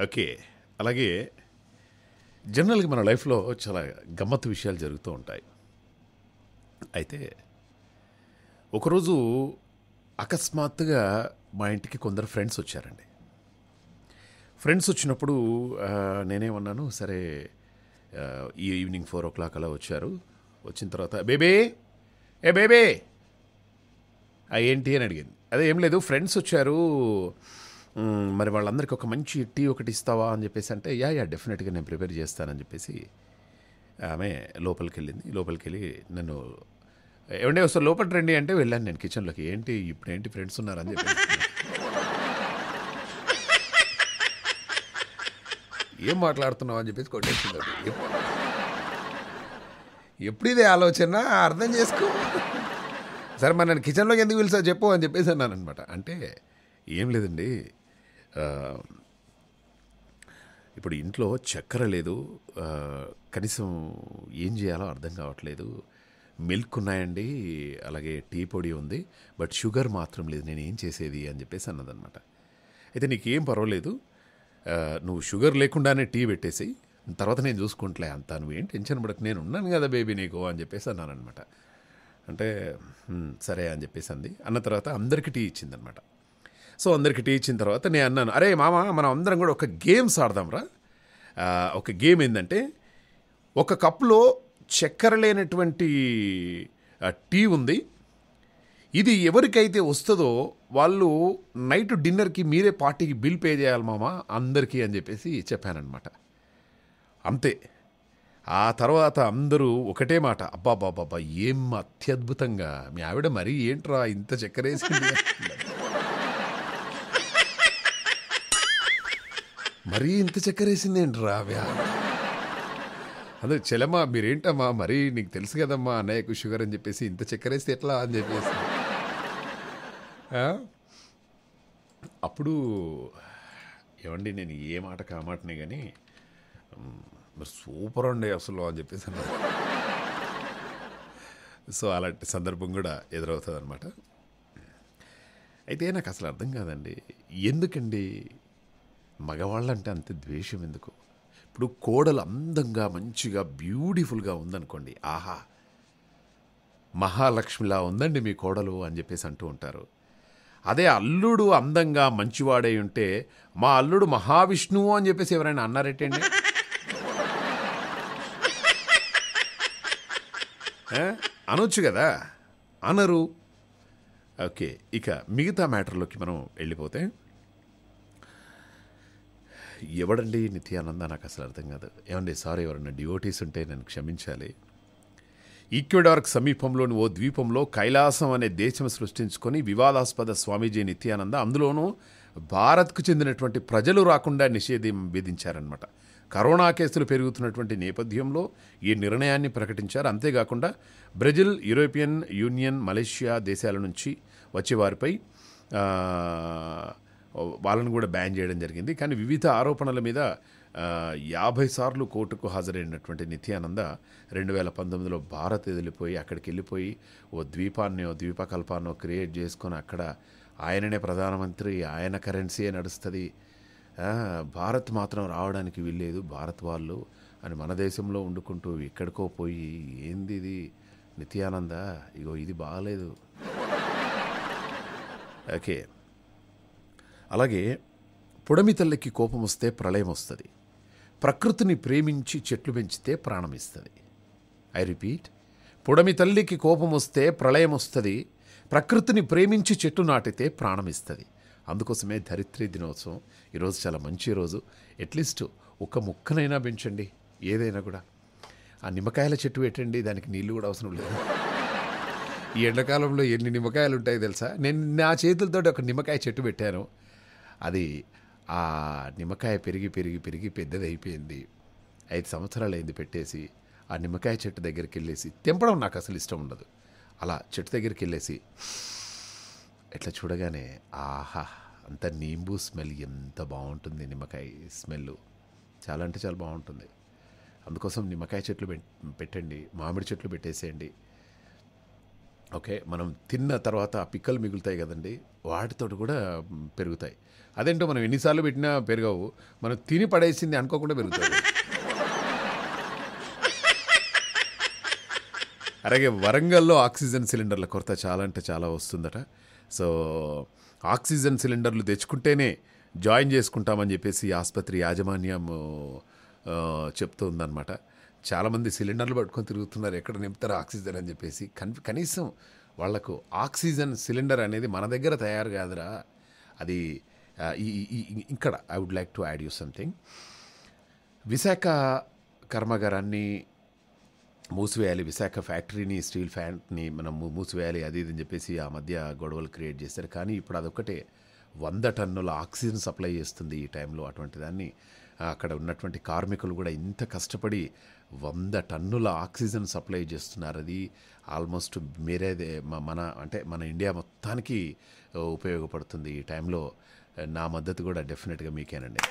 A: ఓకే అలాగే జనరల్గా మన లైఫ్లో చాలా గమ్మత్తు విషయాలు జరుగుతూ ఉంటాయి అయితే ఒకరోజు అకస్మాత్తుగా మా ఇంటికి కొందరు ఫ్రెండ్స్ వచ్చారండి ఫ్రెండ్స్ వచ్చినప్పుడు నేనేమన్నాను సరే ఈ ఈవినింగ్ ఫోర్ ఓ క్లాక్ అలా వచ్చారు వచ్చిన తర్వాత బేబీ ఏ బేబే ఏంటి అని అడిగింది అదే ఏం లేదు ఫ్రెండ్స్ వచ్చారు మరి వాళ్ళందరికీ ఒక మంచి టీ ఒకటి ఇస్తావా అని చెప్పేసి అంటే యా యా డెఫినెట్గా నేను ప్రిపేర్ చేస్తానని చెప్పేసి ఆమె లోపలికి వెళ్ళింది లోపలికి వెళ్ళి నన్ను ఏమంటే వస్తారు లోపలికి రండి అంటే వెళ్ళాను నేను కిచెన్లోకి ఏంటి ఇప్పుడు ఏంటి ఫ్రెండ్స్ ఉన్నారని చెప్పి ఏం మాట్లాడుతున్నావు అని చెప్పేసి కొట్టేసింది ఎప్పుడు ఇదే ఆలోచన అర్థం చేసుకో సరే మరి నన్ను కిచెన్లోకి ఎందుకు పిలిచా చెప్పు అని చెప్పేసి అన్నాను అనమాట అంటే ఏం లేదండి ఇప్పుడు ఇంట్లో చక్కెర లేదు కనీసం ఏం చేయాలో అర్థం కావట్లేదు మిల్క్ ఉన్నాయండి అలాగే టీ పొడి ఉంది బట్ షుగర్ మాత్రం లేదు నేను ఏం చేసేది అని చెప్పేసి అన్నదనమాట అయితే నీకేం పర్వాలేదు నువ్వు షుగర్ లేకుండానే టీ పెట్టేసి తర్వాత నేను చూసుకుంటలే అంత ఏంటి టెన్షన్ పడక నేను ఉన్నాను కదా బేబీ నీకు అని చెప్పేసి అన్నానమాట అంటే సరే అని చెప్పేసి అంది అన్న తర్వాత అందరికీ టీ ఇచ్చిందనమాట సో అందరికీ టీ ఇచ్చిన తర్వాత నేను అన్నాను అరే మామ మనం అందరం కూడా ఒక గేమ్స్ ఆడదాంరా ఒక గేమ్ ఏంటంటే ఒక కప్లో చక్కెర లేనటువంటి టీ ఉంది ఇది ఎవరికైతే వస్తుందో వాళ్ళు నైట్ డిన్నర్కి మీరే పార్టీకి బిల్ పే చేయాలి మామ అందరికీ అని చెప్పేసి చెప్పానమాట అంతే ఆ తర్వాత అందరూ ఒకటే మాట అబ్బాబాబాబా ఏం అత్యద్భుతంగా మీ ఆవిడ మరీ ఏంట్రా ఇంత చక్కరేసి మరీ ఇంత చక్కరేసింది ఏంట్రా అదే చెలమ్మా మీరేంటమ్మా మరీ నీకు తెలుసు కదమ్మా అన్నయ్యకు షుగర్ అని చెప్పేసి ఇంత చక్కరేస్తే ఎట్లా అని చెప్పేసి అప్పుడు ఏమండి నేను ఏ మాట కామాటనే కానీ మరి సూపర్ అండి అసలు అని చెప్పేసి సో అలాంటి సందర్భం కూడా ఎదురవుతుంది అనమాట అయితే నాకు అసలు అర్థం కాదండి ఎందుకండి మగవాళ్ళంటే అంత ద్వేషం ఎందుకు ఇప్పుడు కోడలు అందంగా మంచిగా బ్యూటిఫుల్గా ఉందనుకోండి ఆహా మహాలక్ష్మిలా ఉందండి మీ కోడలు అని చెప్పేసి అంటూ ఉంటారు అదే అల్లుడు అందంగా మంచివాడై ఉంటే మా అల్లుడు మహావిష్ణువు అని చెప్పేసి ఎవరైనా అన్నారేటండి అనొచ్చు కదా అనరు ఓకే ఇక మిగతా మ్యాటర్లోకి మనం వెళ్ళిపోతే ఎవడండి నిత్యానంద నాకు అసలు అర్థం కాదు ఏమండి సార్ ఎవరన్నా డివోటీస్ ఉంటే నేను క్షమించాలి ఈక్వెడార్క్ సమీపంలోని ఓ ద్వీపంలో కైలాసం అనే దేశం సృష్టించుకొని వివాదాస్పద స్వామీజీ నిత్యానంద అందులోనూ భారత్కు చెందినటువంటి ప్రజలు రాకుండా నిషేధం విధించారనమాట కరోనా కేసులు పెరుగుతున్నటువంటి నేపథ్యంలో ఈ నిర్ణయాన్ని ప్రకటించారు అంతేకాకుండా బ్రెజిల్ యూరోపియన్ యూనియన్ మలేషియా దేశాల నుంచి వచ్చేవారిపై వాళ్ళను కూడా బ్యాన్ చేయడం జరిగింది కానీ వివిధ ఆరోపణల మీద యాభై సార్లు కోర్టుకు హాజరైనటువంటి నిత్యానంద రెండు వేల పంతొమ్మిదిలో భారత్ వదిలిపోయి అక్కడికి వెళ్ళిపోయి ఓ ద్వీపాన్నో ద్వీపకల్పాన్ని క్రియేట్ చేసుకొని అక్కడ ఆయననే ప్రధానమంత్రి ఆయన కరెన్సీయే నడుస్తుంది భారత్ మాత్రం రావడానికి వీల్లేదు భారత్ వాళ్ళు అని మన దేశంలో వండుకుంటూ ఎక్కడికో పోయి ఏంది ఇది నిత్యానంద ఇగో ఇది బాగాలేదు ఓకే అలాగే పొడమి తల్లికి కోపం వస్తే ప్రళయం వస్తుంది ప్రకృతిని ప్రేమించి చెట్లు పెంచితే ప్రాణం ఇస్తుంది ఐ రిపీట్ పొడమి తల్లికి కోపం వస్తే ప్రళయం వస్తుంది ప్రకృతిని ప్రేమించి చెట్టు నాటితే ప్రాణం ఇస్తుంది అందుకోసమే ధరిత్రి దినోత్సవం ఈరోజు చాలా మంచి రోజు అట్లీస్ట్ ఒక ముక్కనైనా పెంచండి ఏదైనా కూడా ఆ నిమ్మకాయల చెట్టు పెట్టండి దానికి నీళ్లు కూడా అవసరం లేదు ఈ ఎండాకాలంలో ఎన్ని నిమ్మకాయలు ఉంటాయో తెలుసా నేను నా చేతులతో ఒక నిమ్మకాయ చెట్టు పెట్టాను అది ఆ నిమ్మకాయ పెరిగి పెరిగి పెరిగి పెద్దదైపోయింది ఐదు సంవత్సరాలు అయింది పెట్టేసి ఆ నిమ్మకాయ చెట్టు దగ్గరికి వెళ్ళేసి తెంపడం నాకు అసలు ఇష్టం ఉండదు అలా చెట్టు దగ్గరికి వెళ్ళేసి ఇట్లా చూడగానే ఆహా అంత నీంబు స్మెల్ ఎంత బాగుంటుంది నిమ్మకాయ స్మెల్ చాలా అంటే చాలా బాగుంటుంది అందుకోసం నిమ్మకాయ చెట్లు పెట్టండి మామిడి చెట్లు పెట్టేసేయండి ఓకే మనం తిన్న తర్వాత ఆ పిక్కలు మిగులుతాయి కదండి వాటితో కూడా పెరుగుతాయి అదేంటో మనం ఎన్నిసార్లు పెట్టినా పెరగవు మనం తిని పడేసింది అనుకోకుండా పెరుగుతాయి అలాగే వరంగల్లో ఆక్సిజన్ సిలిండర్ల కొరత చాలా అంటే చాలా వస్తుందట సో ఆక్సిజన్ సిలిండర్లు తెచ్చుకుంటేనే జాయిన్ చేసుకుంటామని చెప్పేసి ఆసుపత్రి యాజమాన్యం చెప్తుందనమాట చాలామంది సిలిండర్లు పట్టుకొని తిరుగుతున్నారు ఎక్కడ నింపుతారు ఆక్సిజన్ అని చెప్పేసి కనీసం వాళ్లకు ఆక్సిజన్ సిలిండర్ అనేది మన దగ్గర తయారు కాదురా అది ఇక్కడ I would like to add you something Visakha కర్మాగారాన్ని మూసివేయాలి విశాఖ ఫ్యాక్టరీని స్టీల్ ఫ్యాంట్ని మనం మూసివేయాలి అది ఇది అని చెప్పేసి ఆ మధ్య గొడవలు క్రియేట్ చేశారు కానీ ఇప్పుడు అదొక్కటే వంద టన్నుల ఆక్సిజన్ సప్లై చేస్తుంది ఈ టైంలో అటువంటి దాన్ని అక్కడ ఉన్నటువంటి కార్మికులు కూడా ఇంత కష్టపడి వంద టన్నుల ఆక్సిజన్ సప్లై చేస్తున్నారు అది ఆల్మోస్ట్ మీరేదే మన అంటే మన ఇండియా మొత్తానికి ఉపయోగపడుతుంది ఈ టైంలో నా మద్దతు కూడా డెఫినెట్గా మీకేనండి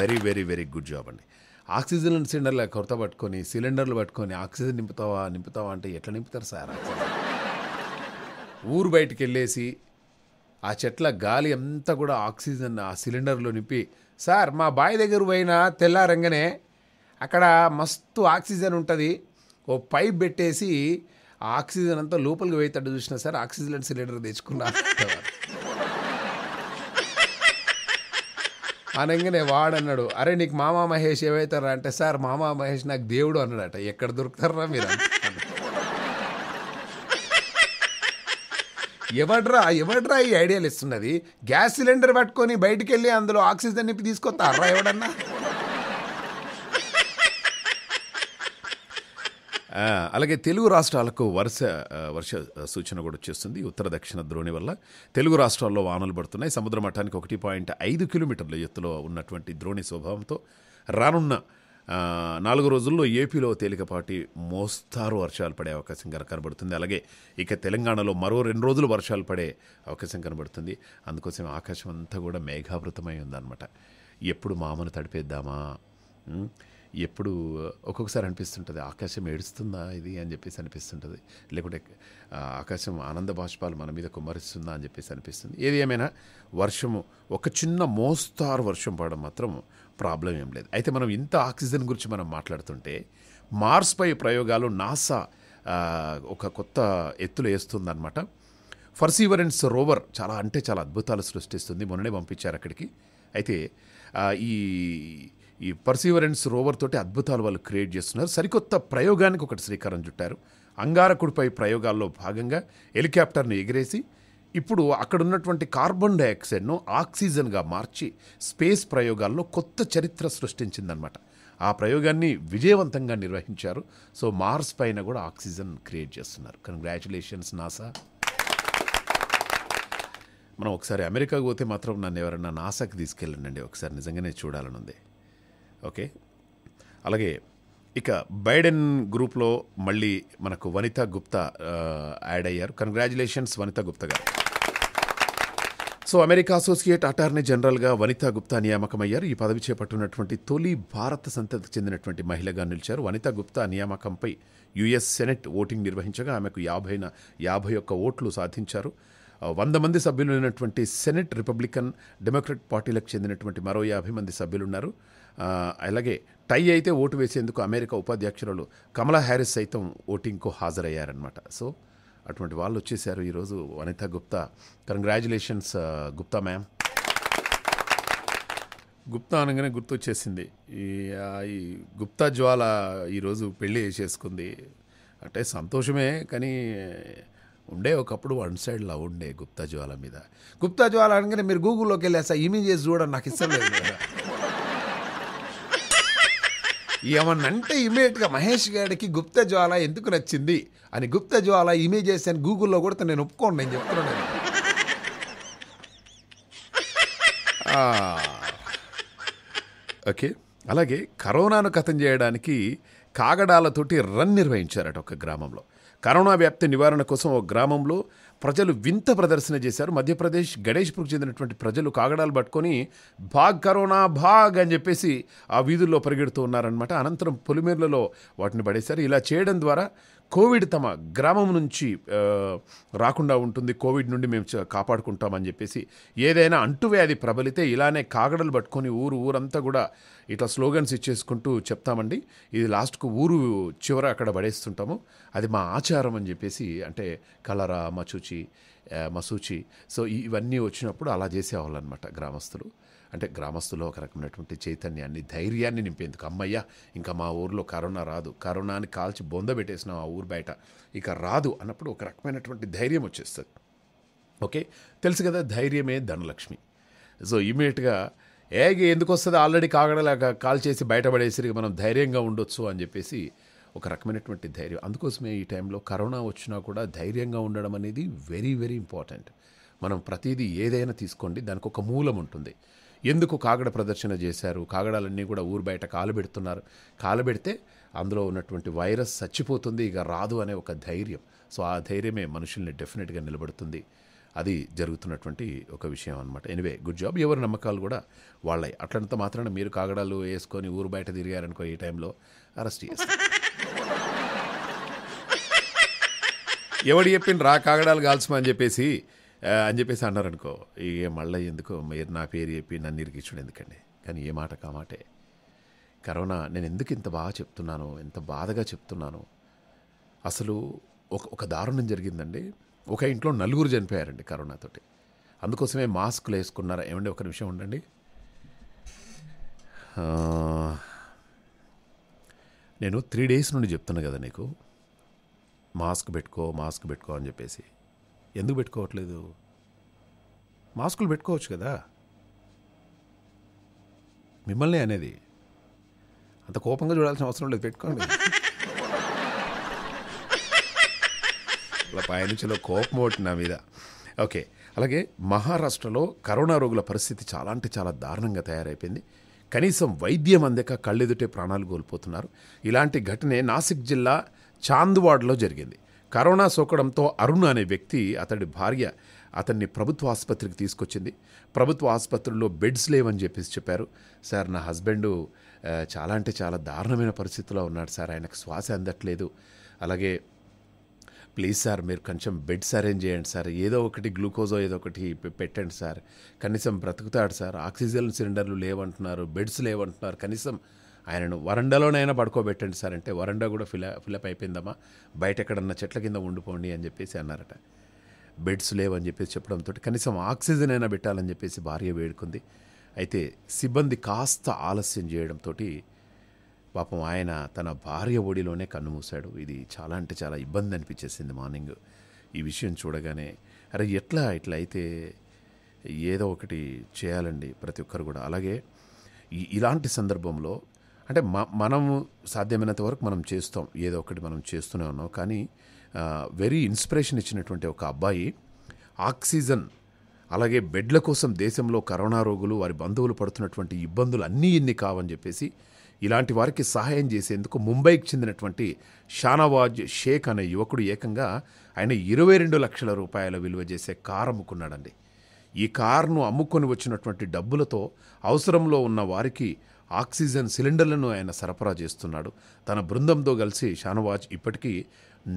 A: very very very good job అండి ఆక్సిజన్ సిలిండర్ల కొరత పట్టుకొని సిలిండర్లు పట్టుకొని ఆక్సిజన్ నింపుతావా నింపుతావా అంటే ఎట్లా నింపుతారు సార్ ఊరు బయటికి వెళ్ళేసి ఆ చెట్ల గాలి అంతా కూడా ఆక్సిజన్ ఆ సిలిండర్లో నింపి సార్ మా బావి దగ్గర పోయిన తెల్లారంగనే అక్కడ మస్తు ఆక్సిజన్ ఉంటుంది ఓ పైప్ పెట్టేసి ఆ ఆక్సిజన్ అంతా లోపలికి పోయేటట్టు చూసినా సార్ ఆక్సిజన్ సిలిండర్ తెచ్చుకున్నా అనగానే వాడన్నాడు అరే నీకు మామా మహేష్ ఏమవుతారా అంటే సార్ మామా మహేష్ నాకు దేవుడు అన్నాడట ఎక్కడ దొరుకుతారా మీరు ఎవడ్రా ఎవడ్రా ఈ ఐడియాలు ఇస్తున్నది గ్యాస్ సిలిండర్ పట్టుకొని బయటికి వెళ్ళి అందులో ఆక్సిజన్ నింపి తీసుకొస్తారా ఎవడన్నా అలాగే తెలుగు రాష్ట్రాలకు వర్ష వర్ష సూచన కూడా వచ్చేస్తుంది ఉత్తర దక్షిణ ద్రోణి వల్ల తెలుగు రాష్ట్రాల్లో వానలు పడుతున్నాయి సముద్ర మఠానికి ఒకటి పాయింట్ ఐదు కిలోమీటర్ల ఎత్తులో ఉన్నటువంటి ద్రోణి స్వభావంతో రానున్న నాలుగు రోజుల్లో ఏపీలో తేలికపాటి మోస్తారు వర్షాలు పడే అవకాశం కనుక కనబడుతుంది అలాగే ఇక తెలంగాణలో మరో రెండు రోజులు వర్షాలు పడే అవకాశం కనబడుతుంది అందుకోసం ఆకాశం అంతా కూడా మేఘావృతమై ఉందన్నమాట ఎప్పుడు మామను తడిపేద్దామా ఎప్పుడు ఒక్కొక్కసారి అనిపిస్తుంటుంది ఆకాశం ఏడుస్తుందా ఇది అని చెప్పేసి అనిపిస్తుంటుంది లేకుంటే ఆకాశం ఆనంద బాష్పాలు మన మీద కుమ్మరిస్తుందా అని చెప్పేసి అనిపిస్తుంది ఏది ఏమైనా వర్షము ఒక చిన్న మోస్తారు వర్షం పడడం మాత్రం ప్రాబ్లం ఏం లేదు అయితే మనం ఇంత ఆక్సిజన్ గురించి మనం మాట్లాడుతుంటే మార్స్పై ప్రయోగాలు నాసా ఒక కొత్త ఎత్తులు వేస్తుందన్నమాట ఫర్సీవరెన్స్ రోవర్ చాలా అంటే చాలా అద్భుతాలు సృష్టిస్తుంది మొన్ననే పంపించారు అక్కడికి అయితే ఈ ఈ పర్సీవరెన్స్ రోవర్ తోటి అద్భుతాలు వాళ్ళు క్రియేట్ చేస్తున్నారు సరికొత్త ప్రయోగానికి ఒకటి శ్రీకారం చుట్టారు అంగారకుడిపై ప్రయోగాల్లో భాగంగా హెలికాప్టర్ను ఎగిరేసి ఇప్పుడు అక్కడ ఉన్నటువంటి కార్బన్ డైఆక్సైడ్ను ఆక్సిజన్గా మార్చి స్పేస్ ప్రయోగాల్లో కొత్త చరిత్ర సృష్టించిందనమాట ఆ ప్రయోగాన్ని విజయవంతంగా నిర్వహించారు సో మార్స్ పైన కూడా ఆక్సిజన్ క్రియేట్ చేస్తున్నారు కంగ్రాచులేషన్స్ నాసా మనం ఒకసారి అమెరికాకు పోతే మాత్రం నన్ను ఎవరన్నా నాసాకి తీసుకెళ్ళండి ఒకసారి నిజంగానే చూడాలనుంది ఓకే అలాగే ఇక బైడెన్ గ్రూప్లో మళ్ళీ మనకు వనిత గుప్తా యాడ్ అయ్యారు congratulations Vanitha Gupta garu so America associate attorney జనరల్గా వనితా గుప్తా నియామకమయ్యారు ఈ పదవి చేపట్టినటువంటి తొలి భారత సంతతికి చెందినటువంటి మహిళగా నిలిచారు వనితా గుప్తా నియామకంపై యుఎస్ సెనెట్ ఓటింగ్ నిర్వహించగా ఆమెకు యాభై యాభై ఒక్క ఓట్లు సాధించారు వంద మంది సభ్యులు ఉన్నటువంటి సెనెట్ రిపబ్లికన్ డెమోక్రటిక్ పార్టీలకు చెందినటువంటి మరో యాభై మంది సభ్యులున్నారు అలాగే టై అయితే ఓటు వేసేందుకు అమెరికా ఉపాధ్యక్షురాలు కమలా హ్యారిస్ సైతం ఓటింగ్కు హాజరయ్యారనమాట సో అటువంటి వాళ్ళు వచ్చేసారు ఈరోజు వనిత గుప్తా కంగ్రాచులేషన్స్ గుప్తా మ్యామ్ గుప్తా అనగానే గుర్తొచ్చేసింది ఈ ఈ గుప్తా జ్వాల ఈరోజు పెళ్ళి చేసుకుంది అంటే సంతోషమే కానీ ఉండే ఒకప్పుడు వన్ సైడ్ లవ్ ఉండే గుప్తా జ్వాల మీద గుప్తా జ్వాల అనగానే మీరు గూగుల్లోకి వెళ్ళేసా ఇమేజెస్ చూడండి నాకు ఇష్టం లేదు కదా ఏమన్నంటే ఇమీడియట్గా మహేష్ గారికి గుప్త జ్వాల ఎందుకు నచ్చింది అని గుప్త జ్వాల ఇమేజెస్ అని గూగుల్లో కూడా నేను ఒప్పుకోను నేను చెప్తున్నాను ఓకే అలాగే కరోనాను కథం చేయడానికి కాగడాలతోటి రన్ నిర్వహించారట ఒక గ్రామంలో కరోనా వ్యాప్తి నివారణ కోసం ఒక గ్రామంలో ప్రజలు వింత ప్రదర్శన చేశారు మధ్యప్రదేశ్ గణేష్పూర్కి చెందినటువంటి ప్రజలు కాగడాలు పట్టుకొని భాగ్ కరోనా భాగ్ అని చెప్పేసి ఆ వీధుల్లో పరిగెడుతూ ఉన్నారనమాట అనంతరం పొలిమేర్లలో వాటిని పడేశారు ఇలా చేయడం ద్వారా కోవిడ్ తమ గ్రామం నుంచి రాకుండా ఉంటుంది కోవిడ్ నుండి మేము కాపాడుకుంటామని చెప్పేసి ఏదైనా అంటువ్యాధి ప్రబలితే ఇలానే కాగడలు పట్టుకొని ఊరు ఊరంతా కూడా ఇట్లా స్లోగన్స్ ఇచ్చేసుకుంటూ చెప్తామండి ఇది లాస్ట్కు ఊరు చివర అక్కడ పడేస్తుంటాము అది మా ఆచారం అని చెప్పేసి అంటే కలరా మచూచి మసూచి సో ఇవన్నీ వచ్చినప్పుడు అలా చేసేవాళ్ళు అనమాట గ్రామస్తులు అంటే గ్రామస్తులో ఒక రకమైనటువంటి చైతన్యాన్ని ధైర్యాన్ని నింపేందుకు అమ్మయ్య ఇంకా మా ఊర్లో కరోనా రాదు కరోనాని కాల్చి బొంద పెట్టేసిన ఆ ఊరు బయట ఇక రాదు అన్నప్పుడు ఒక రకమైనటువంటి ధైర్యం వచ్చేస్తుంది ఓకే తెలుసు కదా ధైర్యమే ధనలక్ష్మి సో ఇమీడియట్గా ఏగి ఎందుకు వస్తుంది ఆల్రెడీ కాగడలాగా కాల్ చేసి బయటపడేసరికి మనం ధైర్యంగా ఉండొచ్చు అని చెప్పేసి ఒక రకమైనటువంటి ధైర్యం అందుకోసమే ఈ టైంలో కరోనా వచ్చినా కూడా ధైర్యంగా ఉండడం అనేది వెరీ వెరీ ఇంపార్టెంట్ మనం ప్రతిదీ ఏదైనా తీసుకోండి దానికి ఒక మూలం ఉంటుంది ఎందుకు కాగడ ప్రదర్శన చేశారు కాగడాలన్నీ కూడా ఊరు బయట కాలుబెడుతున్నారు కాలుబెడితే అందులో ఉన్నటువంటి వైరస్ చచ్చిపోతుంది ఇక రాదు అనే ఒక ధైర్యం సో ఆ ధైర్యమే మనుషుల్ని డెఫినెట్గా నిలబడుతుంది అది జరుగుతున్నటువంటి ఒక విషయం అనమాట ఎనివే గుడ్ జాబ్ ఎవరి నమ్మకాలు కూడా వాళ్ళే అట్లంత మాత్రాన మీరు కాగడాలు వేసుకొని ఊరు బయట తిరిగారనుకో ఈ టైంలో అరెస్ట్ చేస్తారు ఎవడు రా కాగడాలు కాల్చమని చెప్పేసి అని చెప్పేసి అన్నారనుకో ఇక మళ్ళీ ఎందుకో మీరు నా పేరు చెప్పి నన్ను ఇరికించడం ఎందుకండి కానీ ఏ మాట కామాటే కరోనా నేను ఎందుకు ఇంత బాగా చెప్తున్నాను ఎంత బాధగా చెప్తున్నాను అసలు ఒక ఒక దారుణం జరిగిందండి ఒక ఇంట్లో నలుగురు చనిపోయారండి కరోనాతోటి అందుకోసమే మాస్కులు వేసుకున్నారా ఏమండి ఒక నిమిషం ఉండండి నేను త్రీ డేస్ నుండి చెప్తున్నా కదా నీకు మాస్క్ పెట్టుకో మాస్క్ పెట్టుకో అని చెప్పేసి ఎందుకు పెట్టుకోవట్లేదు మాస్కులు పెట్టుకోవచ్చు కదా మిమ్మల్ని అనేది అంత కోపంగా చూడాల్సిన అవసరం లేదు పెట్టుకోండి అలా పయనించలో కోపం ఒకటి నా మీద ఓకే అలాగే మహారాష్ట్రలో కరోనా రోగుల పరిస్థితి చాలా అంటే చాలా దారుణంగా తయారైపోయింది కనీసం వైద్యం అందక కళ్ళెదుటే ప్రాణాలు కోల్పోతున్నారు ఇలాంటి ఘటనే నాసిక్ జిల్లా చాందువాడలో జరిగింది కరోనా సోకడంతో అరుణ్ అనే వ్యక్తి అతడి భార్య అతన్ని ప్రభుత్వ ఆసుపత్రికి తీసుకొచ్చింది ప్రభుత్వ ఆసుపత్రిలో బెడ్స్ లేవని చెప్పేసి చెప్పారు సార్ నా హస్బెండు చాలా అంటే చాలా దారుణమైన పరిస్థితిలో ఉన్నాడు సార్ ఆయనకు శ్వాస అందట్లేదు అలాగే ప్లీజ్ సార్ మీరు కొంచెం బెడ్స్ అరేంజ్ చేయండి సార్ ఏదో ఒకటి గ్లూకోజో ఏదో ఒకటి పెట్టండి సార్ కనీసం బ్రతుకుతాడు సార్ ఆక్సిజన్ సిలిండర్లు లేవంటున్నారు బెడ్స్ లేవంటున్నారు కనీసం ఆయనను వరండాలోనైనా పడుకోబెట్టండి సార్ అంటే వరండా కూడా ఫిలా ఫిలప్ అయిపోయిందమ్మా బయట ఎక్కడన్నా చెట్ల కింద ఉండిపోండి అని చెప్పేసి అన్నారట బెడ్స్ లేవని చెప్పేసి చెప్పడంతో కనీసం ఆక్సిజన్ అయినా పెట్టాలని చెప్పేసి భార్య వేడుకుంది అయితే సిబ్బంది కాస్త ఆలస్యం చేయడంతో పాపం ఆయన తన భార్య ఒడిలోనే కన్నుమూశాడు ఇది చాలా అంటే చాలా ఇబ్బంది అనిపించేసింది మార్నింగ్ ఈ విషయం చూడగానే అరే ఎట్లా ఇట్లా అయితే ఏదో ఒకటి చేయాలండి ప్రతి ఒక్కరు కూడా అలాగే ఇలాంటి సందర్భంలో అంటే మనము సాధ్యమైనంత వరకు మనం చేస్తాం ఏదో ఒకటి మనం చేస్తూనే ఉన్నాం కానీ వెరీ ఇన్స్పిరేషన్ ఇచ్చినటువంటి ఒక అబ్బాయి ఆక్సిజన్ అలాగే బెడ్ల కోసం దేశంలో కరోనా రోగులు వారి బంధువులు పడుతున్నటువంటి ఇబ్బందులు అన్నీ ఇన్ని కావని చెప్పేసి ఇలాంటి వారికి సహాయం చేసేందుకు ముంబైకి చెందినటువంటి షానవాజ్ షేక్ అనే యువకుడు ఏకంగా ఆయన ఇరవై రెండు లక్షల రూపాయల విలువ చేసే కారు అమ్ముకున్నాడండి ఈ కారును అమ్ముకొని వచ్చినటువంటి డబ్బులతో అవసరంలో ఉన్న వారికి ఆక్సిజన్ సిలిండర్లను ఆయన సరఫరా చేస్తున్నాడు తన బృందంతో కలిసి షానవాజ్ ఇప్పటికీ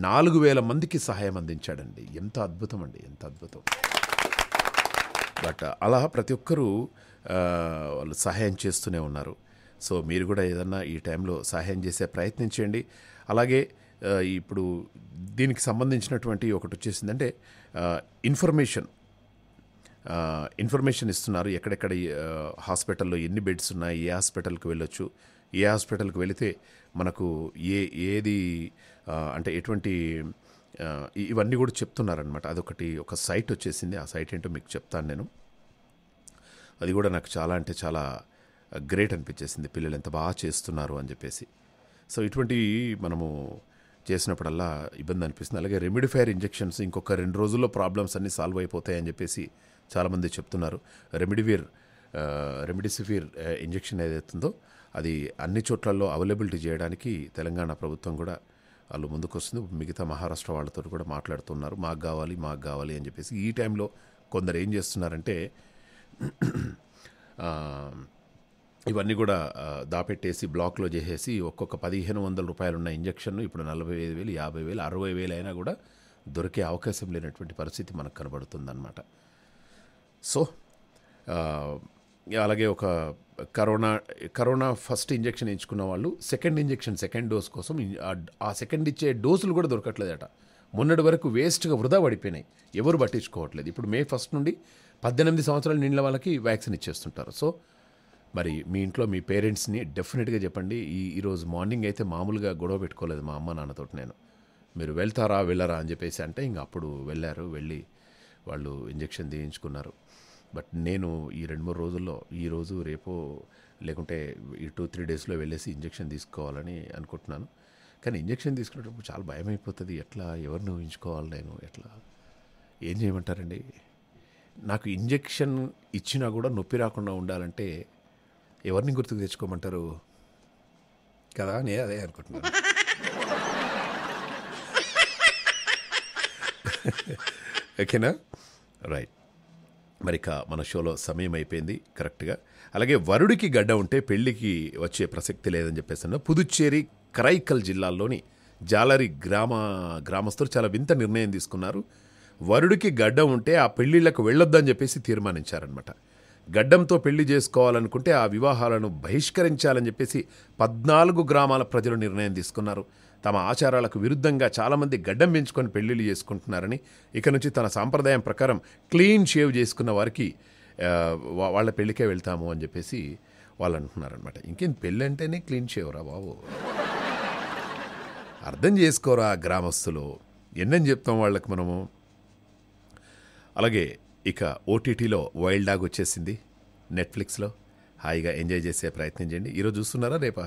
A: నాలుగు వేల మందికి సహాయం అందించాడండి ఎంత అద్భుతం అండి ఎంత అద్భుతం బట్ అలా ప్రతి ఒక్కరూ వాళ్ళు సహాయం చేస్తూనే ఉన్నారు సో మీరు కూడా ఏదన్నా ఈ టైంలో సహాయం చేసే ప్రయత్నం చేయండి అలాగే ఇప్పుడు దీనికి సంబంధించినటువంటి ఒకటి వచ్చేసిందంటే ఇన్ఫర్మేషన్ ఇన్ఫర్మేషన్ ఇస్తున్నారు ఎక్కడెక్కడ హాస్పిటల్లో ఎన్ని బెడ్స్ ఉన్నాయి ఏ హాస్పిటల్కి వెళ్ళొచ్చు ఏ హాస్పిటల్కి వెళితే మనకు ఏ ఏది అంటే ఎటువంటి ఇవన్నీ కూడా చెప్తున్నారనమాట అదొకటి ఒక సైట్ వచ్చేసింది ఆ సైట్ ఏంటో మీకు చెప్తాను నేను అది కూడా నాకు చాలా అంటే చాలా గ్రేట్ అనిపించేసింది పిల్లలు ఎంత బాగా చేస్తున్నారు అని చెప్పేసి సో ఇటువంటివి మనము చేసినప్పుడల్లా ఇబ్బంది అనిపిస్తుంది అలాగే రెమిడిఫైర్ ఇంజెక్షన్స్ ఇంకొక రెండు రోజుల్లో ప్రాబ్లమ్స్ అన్నీ సాల్వ్ అయిపోతాయని చెప్పేసి చాలామంది చెప్తున్నారు రెమిడివీర్ రెమిడిసివిర్ ఇంజెక్షన్ ఏదైతుందో అది అన్ని చోట్లలో అవైలబిలిటీ చేయడానికి తెలంగాణ ప్రభుత్వం కూడా వాళ్ళు ముందుకొస్తుంది మిగతా మహారాష్ట్ర వాళ్ళతో కూడా మాట్లాడుతున్నారు మాకు కావాలి మాకు కావాలి అని చెప్పేసి ఈ టైంలో కొందరు ఏం చేస్తున్నారంటే ఇవన్నీ కూడా దాపెట్టేసి బ్లాక్లో చేసేసి ఒక్కొక్క పదిహేను వందల రూపాయలు ఉన్న ఇంజక్షన్ ఇప్పుడు నలభై ఐదు వేలు యాభై వేలు అరవై వేలు అయినా కూడా దొరికే అవకాశం లేనటువంటి పరిస్థితి మనకు కనబడుతుందన్నమాట సో అలాగే ఒక కరోనా కరోనా ఫస్ట్ ఇంజెక్షన్ ఎంచుకున్న వాళ్ళు సెకండ్ ఇంజెక్షన్ సెకండ్ డోస్ కోసం ఆ సెకండ్ ఇచ్చే డోసులు కూడా దొరకట్లేదట మొన్నటి వరకు వేస్ట్గా వృధా పడిపోయినాయి ఎవరు పట్టించుకోవట్లేదు ఇప్పుడు మే ఫస్ట్ నుండి పద్దెనిమిది సంవత్సరాలు నిండిన వాళ్ళకి వ్యాక్సిన్ ఇచ్చేస్తుంటారు సో మరి మీ ఇంట్లో మీ పేరెంట్స్ని డెఫినెట్గా చెప్పండి ఈ ఈరోజు మార్నింగ్ అయితే మామూలుగా గొడవ పెట్టుకోలేదు మా అమ్మ నాన్నతో నేను మీరు వెళ్తారా వెళ్ళరా అని చెప్పేసి అంటే ఇంక అప్పుడు వెళ్ళారు వెళ్ళి వాళ్ళు ఇంజెక్షన్ తీయించుకున్నారు బట్ నేను ఈ రెండు మూడు రోజుల్లో ఈరోజు రేపు లేకుంటే ఈ టూ త్రీ డేస్లో వెళ్ళేసి ఇంజెక్షన్ తీసుకోవాలని అనుకుంటున్నాను కానీ ఇంజక్షన్ తీసుకునేటప్పుడు చాలా భయం అయిపోతుంది ఎట్లా ఎవరిని ఊహించుకోవాలి నేను ఎట్లా ఏం చేయమంటారండి నాకు ఇంజెక్షన్ ఇచ్చినా కూడా నొప్పి రాకుండా ఉండాలంటే ఎవరిని గుర్తుకు తెచ్చుకోమంటారు కదా అని అదే అనుకుంటున్నాను ఓకేనా రైట్ మరిక మన షోలో సమయం అయిపోయింది కరెక్ట్గా అలాగే వరుడికి గడ్డ ఉంటే పెళ్లికి వచ్చే ప్రసక్తి లేదని చెప్పేసి పుదుచ్చేరి కరైకల్ జిల్లాల్లోని జాలరి గ్రామ గ్రామస్తులు చాలా వింత నిర్ణయం తీసుకున్నారు వరుడికి గడ్డ ఉంటే ఆ పెళ్లిళ్లకు వెళ్ళొద్దని చెప్పేసి తీర్మానించారనమాట గడ్డంతో పెళ్లి చేసుకోవాలనుకుంటే ఆ వివాహాలను బహిష్కరించాలని చెప్పేసి పద్నాలుగు గ్రామాల ప్రజలు నిర్ణయం తీసుకున్నారు తమ ఆచారాలకు విరుద్ధంగా చాలామంది గడ్డం పెంచుకొని పెళ్లిళ్ళు చేసుకుంటున్నారని ఇక నుంచి తన సాంప్రదాయం ప్రకారం క్లీన్ షేవ్ చేసుకున్న వారికి వాళ్ళ పెళ్ళికే వెళ్తాము అని చెప్పేసి వాళ్ళు అంటున్నారనమాట ఇంకేం పెళ్ళి అంటేనే క్లీన్ రా బాబు అర్థం చేసుకోరా గ్రామస్తులు ఎన్నని చెప్తాం వాళ్ళకి మనము అలాగే ఇక ఓటీటీలో వైల్డ్ డాగ్ వచ్చేసింది నెట్ఫ్లిక్స్లో హాయిగా ఎంజాయ్ చేసే ప్రయత్నం చేయండి ఈరోజు చూస్తున్నారా రేపా